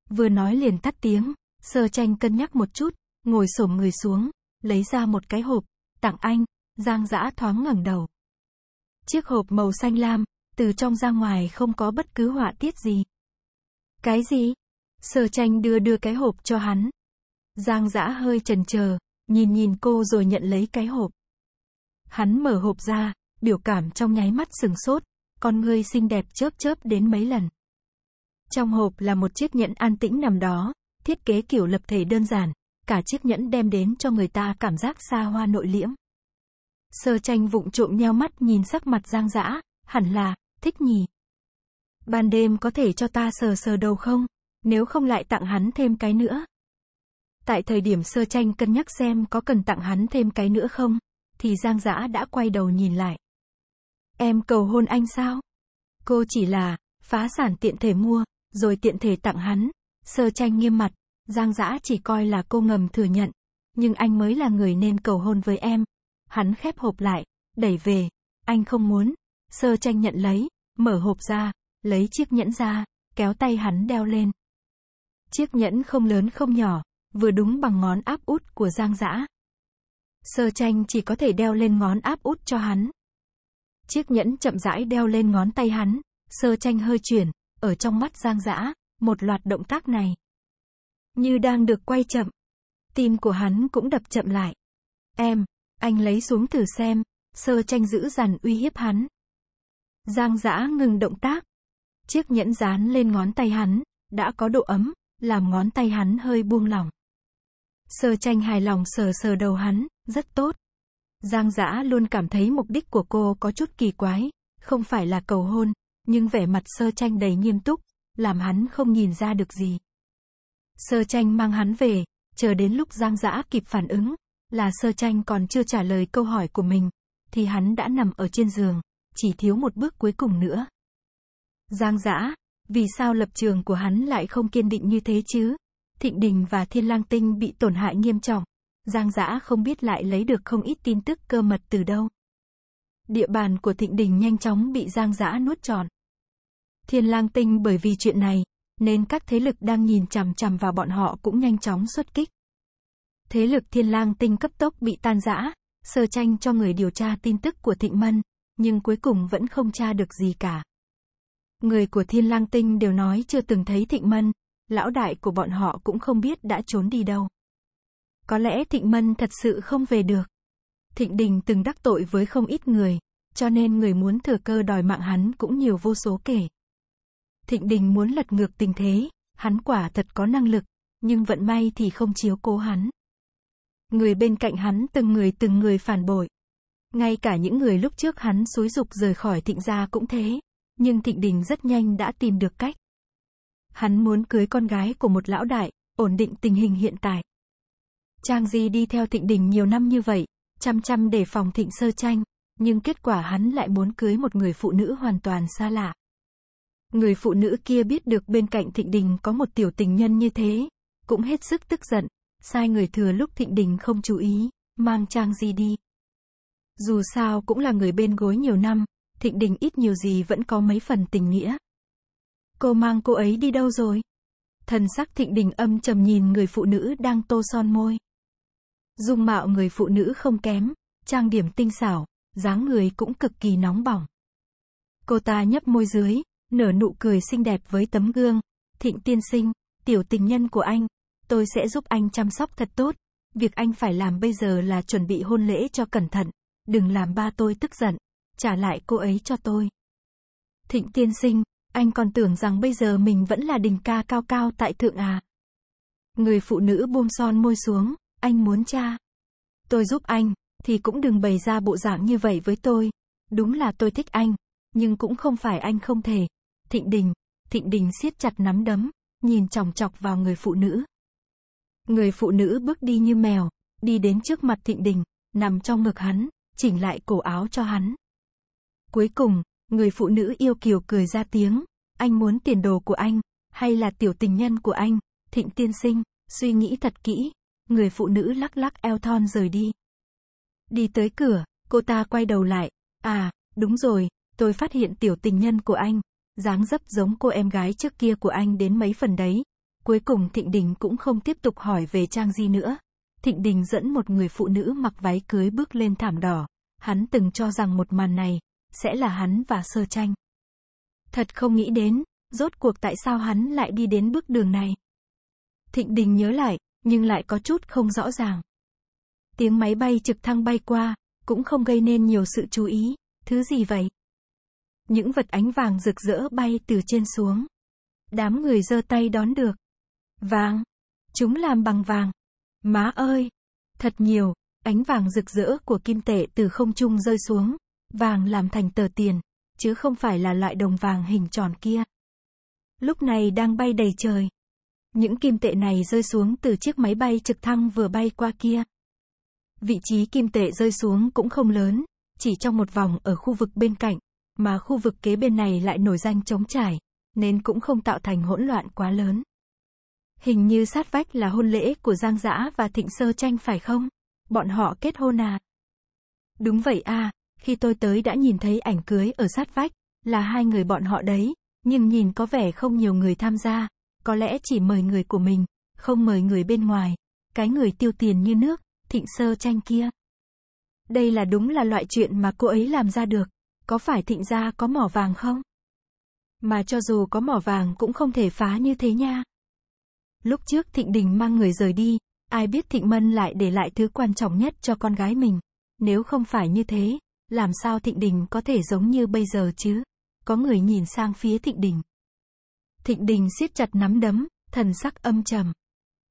Vừa nói liền tắt tiếng, sơ tranh cân nhắc một chút, ngồi xổm người xuống, lấy ra một cái hộp, tặng anh, Giang Dã thoáng ngẩng đầu. Chiếc hộp màu xanh lam, từ trong ra ngoài không có bất cứ họa tiết gì. Cái gì? Sở tranh đưa đưa cái hộp cho hắn. Giang Dã hơi chần chờ, nhìn nhìn cô rồi nhận lấy cái hộp. Hắn mở hộp ra, biểu cảm trong nháy mắt sừng sốt, con người xinh đẹp chớp chớp đến mấy lần. Trong hộp là một chiếc nhẫn an tĩnh nằm đó, thiết kế kiểu lập thể đơn giản, cả chiếc nhẫn đem đến cho người ta cảm giác xa hoa nội liễm. Sơ tranh vụng trộm nheo mắt nhìn sắc mặt giang dã, hẳn là, thích nhỉ. Ban đêm có thể cho ta sờ sờ đầu không, nếu không lại tặng hắn thêm cái nữa. Tại thời điểm sơ tranh cân nhắc xem có cần tặng hắn thêm cái nữa không, thì giang dã đã quay đầu nhìn lại. Em cầu hôn anh sao? Cô chỉ là, phá sản tiện thể mua, rồi tiện thể tặng hắn. Sơ tranh nghiêm mặt, Giang Dã chỉ coi là cô ngầm thừa nhận, nhưng anh mới là người nên cầu hôn với em. Hắn khép hộp lại, đẩy về, anh không muốn. Sơ tranh nhận lấy, mở hộp ra, lấy chiếc nhẫn ra, kéo tay hắn đeo lên. Chiếc nhẫn không lớn không nhỏ, vừa đúng bằng ngón áp út của Giang Dã. Sơ tranh chỉ có thể đeo lên ngón áp út cho hắn. Chiếc nhẫn chậm rãi đeo lên ngón tay hắn, sơ tranh hơi chuyển, ở trong mắt Giang Dã, một loạt động tác này, như đang được quay chậm. Tim của hắn cũng đập chậm lại. Em, anh lấy xuống thử xem. Sơ tranh giữ dằn uy hiếp hắn. Giang giã ngừng động tác. Chiếc nhẫn dán lên ngón tay hắn, đã có độ ấm, làm ngón tay hắn hơi buông lỏng. Sơ tranh hài lòng sờ sờ đầu hắn, rất tốt. Giang giã luôn cảm thấy mục đích của cô có chút kỳ quái, không phải là cầu hôn, nhưng vẻ mặt sơ tranh đầy nghiêm túc, làm hắn không nhìn ra được gì. Sơ tranh mang hắn về, chờ đến lúc Giang Dã kịp phản ứng, là sơ tranh còn chưa trả lời câu hỏi của mình, thì hắn đã nằm ở trên giường, chỉ thiếu một bước cuối cùng nữa. Giang Dã, vì sao lập trường của hắn lại không kiên định như thế chứ? Thịnh Đình và Thiên Lang Tinh bị tổn hại nghiêm trọng. Giang Dã không biết lại lấy được không ít tin tức cơ mật từ đâu. Địa bàn của Thịnh Đình nhanh chóng bị Giang Dã nuốt trọn. Thiên Lang Tinh bởi vì chuyện này, nên các thế lực đang nhìn chằm chằm vào bọn họ cũng nhanh chóng xuất kích. Thế lực thiên lang tinh cấp tốc bị tan rã, sơ tranh cho người điều tra tin tức của Thịnh Mân, nhưng cuối cùng vẫn không tra được gì cả. Người của thiên lang tinh đều nói chưa từng thấy Thịnh Mân, lão đại của bọn họ cũng không biết đã trốn đi đâu. Có lẽ Thịnh Mân thật sự không về được. Thịnh Đình từng đắc tội với không ít người, cho nên người muốn thừa cơ đòi mạng hắn cũng nhiều vô số kể. Thịnh Đình muốn lật ngược tình thế, hắn quả thật có năng lực, nhưng vận may thì không chiếu cố hắn. Người bên cạnh hắn từng người từng người phản bội. Ngay cả những người lúc trước hắn xúi dục rời khỏi thịnh gia cũng thế, nhưng thịnh đình rất nhanh đã tìm được cách. Hắn muốn cưới con gái của một lão đại, ổn định tình hình hiện tại. Trang Di đi theo thịnh đình nhiều năm như vậy, chăm chăm để phòng thịnh sơ tranh, nhưng kết quả hắn lại muốn cưới một người phụ nữ hoàn toàn xa lạ. Người phụ nữ kia biết được bên cạnh Thịnh Đình có một tiểu tình nhân như thế, cũng hết sức tức giận, sai người thừa lúc Thịnh Đình không chú ý, mang Trang Di đi. Dù sao cũng là người bên gối nhiều năm, Thịnh Đình ít nhiều gì vẫn có mấy phần tình nghĩa. Cô mang cô ấy đi đâu rồi? Thần sắc Thịnh Đình âm trầm nhìn người phụ nữ đang tô son môi. Dung mạo người phụ nữ không kém, trang điểm tinh xảo, dáng người cũng cực kỳ nóng bỏng. Cô ta nhấp môi dưới, nở nụ cười xinh đẹp với tấm gương. Thịnh tiên sinh, tiểu tình nhân của anh, tôi sẽ giúp anh chăm sóc thật tốt. Việc anh phải làm bây giờ là chuẩn bị hôn lễ cho cẩn thận, đừng làm ba tôi tức giận, trả lại cô ấy cho tôi. Thịnh tiên sinh, anh còn tưởng rằng bây giờ mình vẫn là đình ca cao cao tại thượng à. Người phụ nữ buông son môi xuống, anh muốn cha. Tôi giúp anh, thì cũng đừng bày ra bộ dạng như vậy với tôi. Đúng là tôi thích anh, nhưng cũng không phải anh không thể. Thịnh Đình, Thịnh Đình siết chặt nắm đấm, nhìn chòng chọc vào người phụ nữ. Người phụ nữ bước đi như mèo, đi đến trước mặt Thịnh Đình, nằm trong ngực hắn, chỉnh lại cổ áo cho hắn. Cuối cùng, người phụ nữ yêu kiều cười ra tiếng, anh muốn tiền đồ của anh, hay là tiểu tình nhân của anh, Thịnh tiên sinh, suy nghĩ thật kỹ, người phụ nữ lắc lắc eo thon rời đi. Đi tới cửa, cô ta quay đầu lại, à, đúng rồi, tôi phát hiện tiểu tình nhân của anh, dáng dấp giống cô em gái trước kia của anh đến mấy phần đấy. Cuối cùng Thịnh Đình cũng không tiếp tục hỏi về Trang Di nữa. Thịnh Đình dẫn một người phụ nữ mặc váy cưới bước lên thảm đỏ. Hắn từng cho rằng một màn này, sẽ là hắn và sơ tranh. Thật không nghĩ đến, rốt cuộc tại sao hắn lại đi đến bước đường này. Thịnh Đình nhớ lại, nhưng lại có chút không rõ ràng. Tiếng máy bay trực thăng bay qua, cũng không gây nên nhiều sự chú ý. Thứ gì vậy? Những vật ánh vàng rực rỡ bay từ trên xuống. Đám người giơ tay đón được. Vàng. Chúng làm bằng vàng. Má ơi. Thật nhiều. Ánh vàng rực rỡ của kim tệ từ không trung rơi xuống. Vàng làm thành tờ tiền. Chứ không phải là loại đồng vàng hình tròn kia. Lúc này đang bay đầy trời. Những kim tệ này rơi xuống từ chiếc máy bay trực thăng vừa bay qua kia. Vị trí kim tệ rơi xuống cũng không lớn, chỉ trong một vòng ở khu vực bên cạnh, mà khu vực kế bên này lại nổi danh chống trải, nên cũng không tạo thành hỗn loạn quá lớn. Hình như sát vách là hôn lễ của Giang Dã và Thịnh Sơ Tranh phải không? Bọn họ kết hôn à? Đúng vậy à, khi tôi tới đã nhìn thấy ảnh cưới ở sát vách, là hai người bọn họ đấy, nhưng nhìn có vẻ không nhiều người tham gia, có lẽ chỉ mời người của mình, không mời người bên ngoài, cái người tiêu tiền như nước, Thịnh Sơ Tranh kia. Đây là đúng là loại chuyện mà cô ấy làm ra được có phải thịnh gia có mỏ vàng không? Mà cho dù có mỏ vàng cũng không thể phá như thế nha. Lúc trước Thịnh Đình mang người rời đi, ai biết Thịnh Mân lại để lại thứ quan trọng nhất cho con gái mình. Nếu không phải như thế, làm sao Thịnh Đình có thể giống như bây giờ chứ? Có người nhìn sang phía Thịnh Đình. Thịnh Đình siết chặt nắm đấm, thần sắc âm trầm.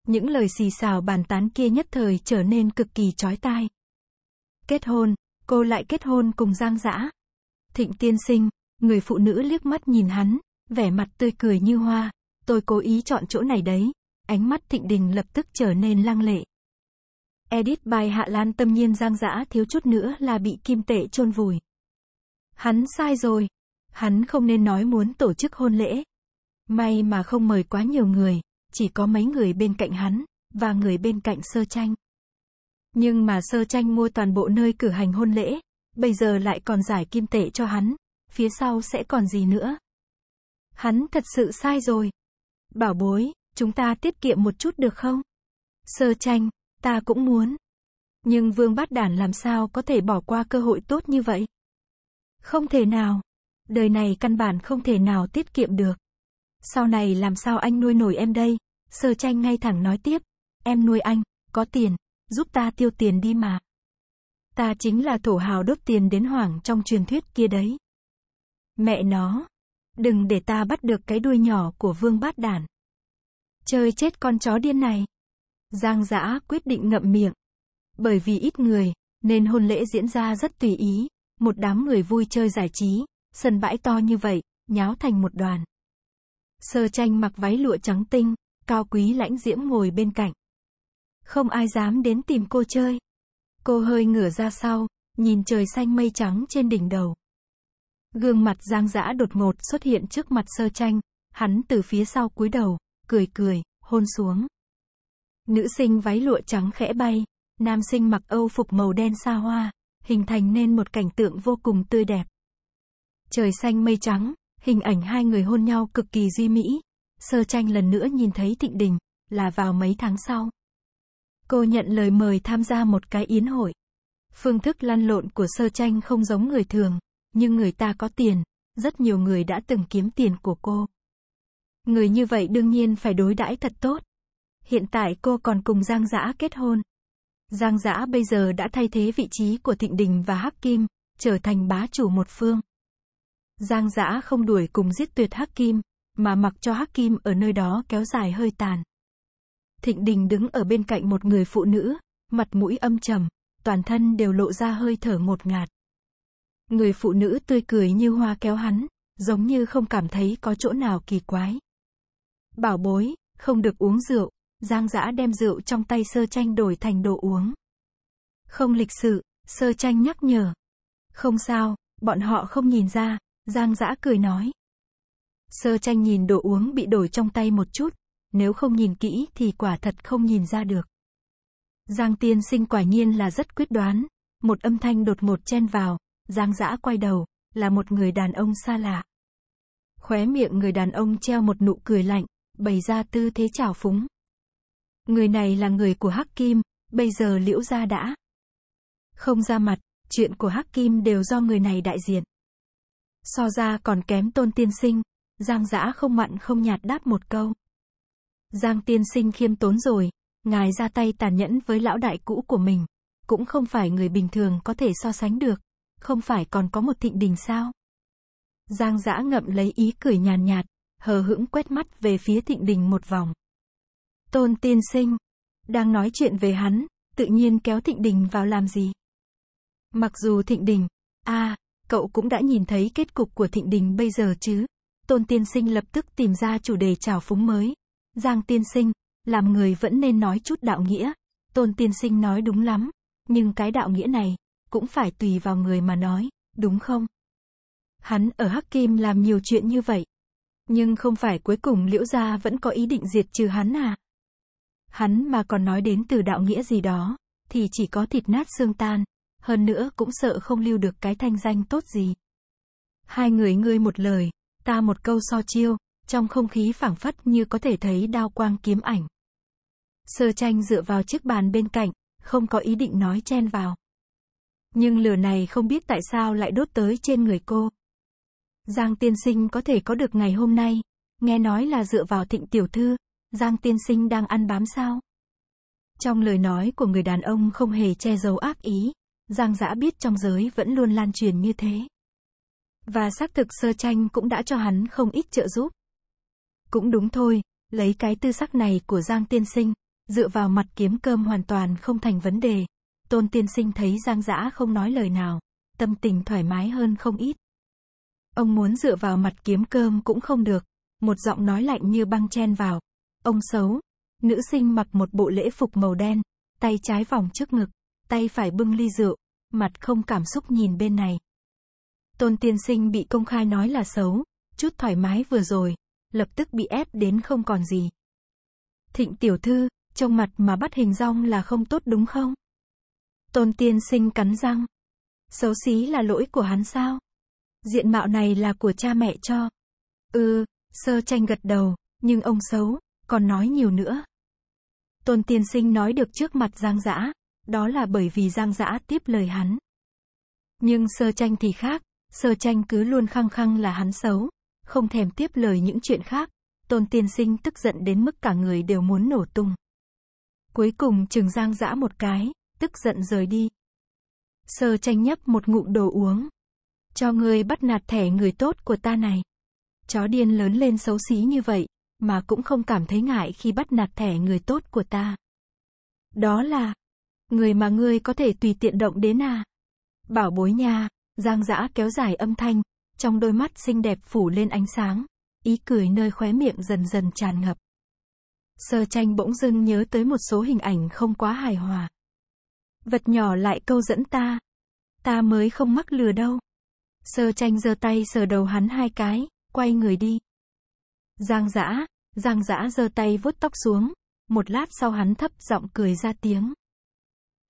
Những lời xì xào bàn tán kia nhất thời trở nên cực kỳ chói tai. Kết hôn, cô lại kết hôn cùng Giang Dã. Thịnh tiên sinh, người phụ nữ liếc mắt nhìn hắn, vẻ mặt tươi cười như hoa, tôi cố ý chọn chỗ này đấy. Ánh mắt Thịnh Đình lập tức trở nên lăng lệ. Edit bài Hạ Lan tâm nhiên giang dã thiếu chút nữa là bị kim tệ chôn vùi. Hắn sai rồi. Hắn không nên nói muốn tổ chức hôn lễ. May mà không mời quá nhiều người, chỉ có mấy người bên cạnh hắn, và người bên cạnh sơ tranh. Nhưng mà sơ tranh mua toàn bộ nơi cử hành hôn lễ, bây giờ lại còn giải kim tệ cho hắn, phía sau sẽ còn gì nữa. Hắn thật sự sai rồi. Bảo bối, chúng ta tiết kiệm một chút được không? Sơ tranh, ta cũng muốn. Nhưng vương bát đản làm sao có thể bỏ qua cơ hội tốt như vậy? Không thể nào. Đời này căn bản không thể nào tiết kiệm được. Sau này làm sao anh nuôi nổi em đây? Sơ tranh ngay thẳng nói tiếp. Em nuôi anh, có tiền, giúp ta tiêu tiền đi mà. Ta chính là thổ hào đốt tiền đến hoảng trong truyền thuyết kia đấy. Mẹ nó. Đừng để ta bắt được cái đuôi nhỏ của vương bát đản. Chơi chết con chó điên này. Giang giã quyết định ngậm miệng. Bởi vì ít người, nên hôn lễ diễn ra rất tùy ý. Một đám người vui chơi giải trí, sân bãi to như vậy, nháo thành một đoàn. Sơ tranh mặc váy lụa trắng tinh, cao quý lãnh diễm ngồi bên cạnh. Không ai dám đến tìm cô chơi. Cô hơi ngửa ra sau, nhìn trời xanh mây trắng trên đỉnh đầu. Gương mặt giang dã đột ngột xuất hiện trước mặt sơ tranh, hắn từ phía sau cúi đầu, cười cười, hôn xuống. Nữ sinh váy lụa trắng khẽ bay, nam sinh mặc âu phục màu đen xa hoa, hình thành nên một cảnh tượng vô cùng tươi đẹp. Trời xanh mây trắng, hình ảnh hai người hôn nhau cực kỳ duy mỹ. Sơ tranh lần nữa nhìn thấy Thịnh Đình, là vào mấy tháng sau. Cô nhận lời mời tham gia một cái yến hội. Phương thức lăn lộn của sơ tranh không giống người thường, nhưng người ta có tiền, rất nhiều người đã từng kiếm tiền của cô. Người như vậy đương nhiên phải đối đãi thật tốt. Hiện tại cô còn cùng Giang dã kết hôn. Giang dã bây giờ đã thay thế vị trí của Thịnh Đình và Hắc Kim, trở thành bá chủ một phương. Giang dã không đuổi cùng giết tuyệt Hắc Kim, mà mặc cho Hắc Kim ở nơi đó kéo dài hơi tàn. Thịnh Đình đứng ở bên cạnh một người phụ nữ, mặt mũi âm trầm, toàn thân đều lộ ra hơi thở ngột ngạt. Người phụ nữ tươi cười như hoa kéo hắn, giống như không cảm thấy có chỗ nào kỳ quái. Bảo bối, không được uống rượu, Giang Dã đem rượu trong tay sơ tranh đổi thành đồ uống. Không lịch sự, sơ tranh nhắc nhở. Không sao, bọn họ không nhìn ra, Giang Dã cười nói. Sơ tranh nhìn đồ uống bị đổi trong tay một chút, nếu không nhìn kỹ thì quả thật không nhìn ra được. Giang tiên sinh quả nhiên là rất quyết đoán, một âm thanh đột ngột chen vào, Giang dã quay đầu, là một người đàn ông xa lạ. Khóe miệng người đàn ông treo một nụ cười lạnh, bày ra tư thế chào phúng. Người này là người của Hắc Kim, bây giờ liễu ra đã. Không ra mặt, chuyện của Hắc Kim đều do người này đại diện. So ra còn kém tôn tiên sinh, Giang dã không mặn không nhạt đáp một câu. Giang tiên sinh khiêm tốn rồi, ngài ra tay tàn nhẫn với lão đại cũ của mình, cũng không phải người bình thường có thể so sánh được, không phải còn có một thịnh đình sao? Giang giã ngậm lấy ý cười nhàn nhạt, hờ hững quét mắt về phía thịnh đình một vòng. Tôn tiên sinh, đang nói chuyện về hắn, tự nhiên kéo thịnh đình vào làm gì? Mặc dù thịnh đình, a à, cậu cũng đã nhìn thấy kết cục của thịnh đình bây giờ chứ. Tôn tiên sinh lập tức tìm ra chủ đề trào phúng mới, Giang tiên sinh, làm người vẫn nên nói chút đạo nghĩa. Tôn tiên sinh nói đúng lắm, nhưng cái đạo nghĩa này, cũng phải tùy vào người mà nói, đúng không? Hắn ở Hắc Kim làm nhiều chuyện như vậy. Nhưng không phải cuối cùng liễu gia vẫn có ý định diệt trừ hắn à? Hắn mà còn nói đến từ đạo nghĩa gì đó, thì chỉ có thịt nát xương tan, hơn nữa cũng sợ không lưu được cái thanh danh tốt gì. Hai người ngươi một lời, ta một câu so chiêu, trong không khí phảng phất như có thể thấy đao quang kiếm ảnh. Sơ tranh dựa vào chiếc bàn bên cạnh, không có ý định nói chen vào. Nhưng lửa này không biết tại sao lại đốt tới trên người cô. Giang tiên sinh có thể có được ngày hôm nay, nghe nói là dựa vào thịnh tiểu thư, Giang tiên sinh đang ăn bám sao? Trong lời nói của người đàn ông không hề che giấu ác ý, Giang Dã biết trong giới vẫn luôn lan truyền như thế. Và xác thực sơ tranh cũng đã cho hắn không ít trợ giúp. Cũng đúng thôi, lấy cái tư sắc này của Giang tiên sinh, dựa vào mặt kiếm cơm hoàn toàn không thành vấn đề. Tôn tiên sinh thấy Giang Giã không nói lời nào, tâm tình thoải mái hơn không ít. Ông muốn dựa vào mặt kiếm cơm cũng không được, một giọng nói lạnh như băng chen vào. Ông xấu, nữ sinh mặc một bộ lễ phục màu đen, tay trái vòng trước ngực, tay phải bưng ly rượu, mặt không cảm xúc nhìn bên này. Tôn tiên sinh bị công khai nói là xấu, chút thoải mái vừa rồi, lập tức bị ép đến không còn gì. Thịnh tiểu thư, trông mặt mà bắt hình rong là không tốt đúng không? Tôn tiên sinh cắn răng. Xấu xí là lỗi của hắn sao? Diện mạo này là của cha mẹ cho. Ừ, sơ tranh gật đầu, nhưng ông xấu, còn nói nhiều nữa. Tôn tiên sinh nói được trước mặt Giang Dã, đó là bởi vì Giang Dã tiếp lời hắn. Nhưng sơ tranh thì khác, sơ tranh cứ luôn khăng khăng là hắn xấu, không thèm tiếp lời những chuyện khác, tôn tiên sinh tức giận đến mức cả người đều muốn nổ tung. Cuối cùng trừng giang dã một cái, tức giận rời đi. Sơ tranh nhấp một ngụm đồ uống. Cho ngươi bắt nạt thẻ người tốt của ta này. Chó điên lớn lên xấu xí như vậy, mà cũng không cảm thấy ngại khi bắt nạt thẻ người tốt của ta. Đó là, người mà ngươi có thể tùy tiện động đến à. Bảo bối nha, giang dã kéo dài âm thanh, trong đôi mắt xinh đẹp phủ lên ánh sáng, ý cười nơi khóe miệng dần dần tràn ngập. Sơ tranh bỗng dưng nhớ tới một số hình ảnh không quá hài hòa. Vật nhỏ lại câu dẫn ta. Ta mới không mắc lừa đâu. Sơ tranh giơ tay sờ đầu hắn hai cái, quay người đi. Giang giã, giang giã giơ tay vuốt tóc xuống, một lát sau hắn thấp giọng cười ra tiếng.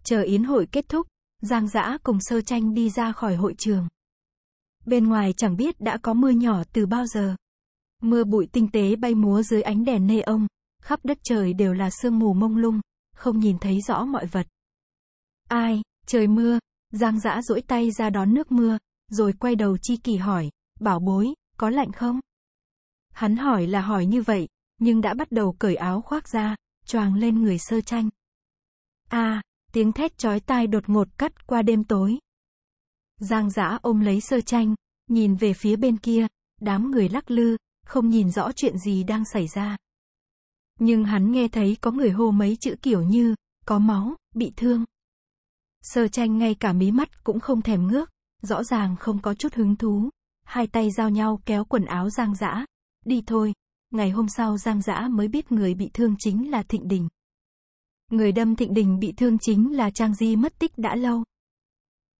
Chờ yến hội kết thúc, giang giã cùng sơ tranh đi ra khỏi hội trường. Bên ngoài chẳng biết đã có mưa nhỏ từ bao giờ. Mưa bụi tinh tế bay múa dưới ánh đèn nê ông, khắp đất trời đều là sương mù mông lung, không nhìn thấy rõ mọi vật. Ai, trời mưa, Giang Dã duỗi tay ra đón nước mưa, rồi quay đầu Chi Kỳ hỏi, bảo bối, có lạnh không? Hắn hỏi là hỏi như vậy, nhưng đã bắt đầu cởi áo khoác ra, choàng lên người sơ tranh. A, à, tiếng thét chói tai đột ngột cắt qua đêm tối. Giang giã ôm lấy sơ tranh, nhìn về phía bên kia, đám người lắc lư, không nhìn rõ chuyện gì đang xảy ra. Nhưng hắn nghe thấy có người hô mấy chữ kiểu như, có máu, bị thương. Sơ tranh ngay cả mí mắt cũng không thèm ngước, rõ ràng không có chút hứng thú. Hai tay giao nhau kéo quần áo Giang Dã. Đi thôi. Ngày hôm sau Giang Dã mới biết người bị thương chính là Thịnh Đình. Người đâm Thịnh Đình bị thương chính là Trang Di mất tích đã lâu.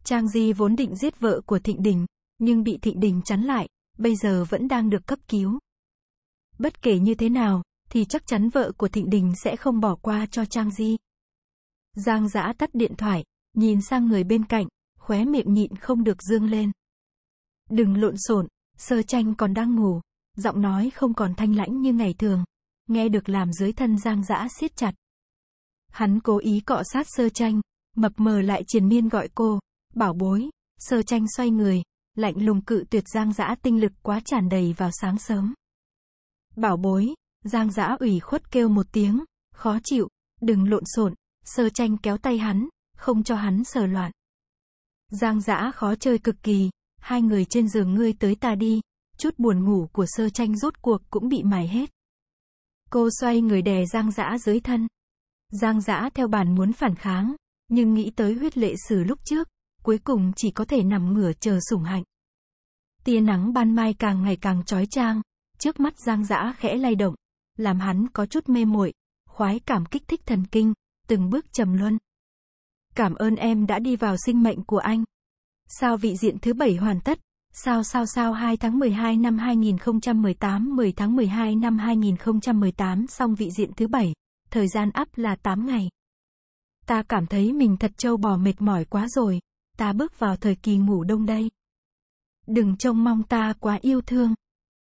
Trang Di vốn định giết vợ của Thịnh Đình, nhưng bị Thịnh Đình chắn lại, bây giờ vẫn đang được cấp cứu. Bất kể như thế nào, thì chắc chắn vợ của Thịnh Đình sẽ không bỏ qua cho Trang Di. Giang Dã tắt điện thoại, nhìn sang người bên cạnh, khóe miệng nhịn không được dương lên. Đừng lộn xộn, sơ tranh còn đang ngủ, giọng nói không còn thanh lãnh như ngày thường, nghe được làm dưới thân Giang Dã siết chặt. Hắn cố ý cọ sát sơ tranh, mập mờ lại triền miên gọi cô, Bảo bối, sơ tranh xoay người, lạnh lùng cự tuyệt giang Dã tinh lực quá tràn đầy vào sáng sớm. Bảo bối, giang Dã ủy khuất kêu một tiếng, khó chịu, đừng lộn xộn, sơ tranh kéo tay hắn, không cho hắn sờ loạn. Giang Dã khó chơi cực kỳ, hai người trên giường ngươi tới ta đi, chút buồn ngủ của sơ tranh rốt cuộc cũng bị mài hết. Cô xoay người đè giang Dã dưới thân. Giang Dã theo bản muốn phản kháng, nhưng nghĩ tới huyết lệ sử lúc trước, cuối cùng chỉ có thể nằm ngửa chờ sủng hạnh. Tia nắng ban mai càng ngày càng trói trang, trước mắt Giang Dã khẽ lay động, làm hắn có chút mê muội, khoái cảm kích thích thần kinh, từng bước trầm luân. Cảm ơn em đã đi vào sinh mệnh của anh. Sao vị diện thứ bảy hoàn tất? Sao sao sao 2 tháng 12 năm 2018 10 tháng 12 năm 2018 xong vị diện thứ bảy thời gian ấp là 8 ngày. Ta cảm thấy mình thật trâu bò mệt mỏi quá rồi ta bước vào thời kỳ ngủ đông đây. Đừng trông mong ta quá yêu thương.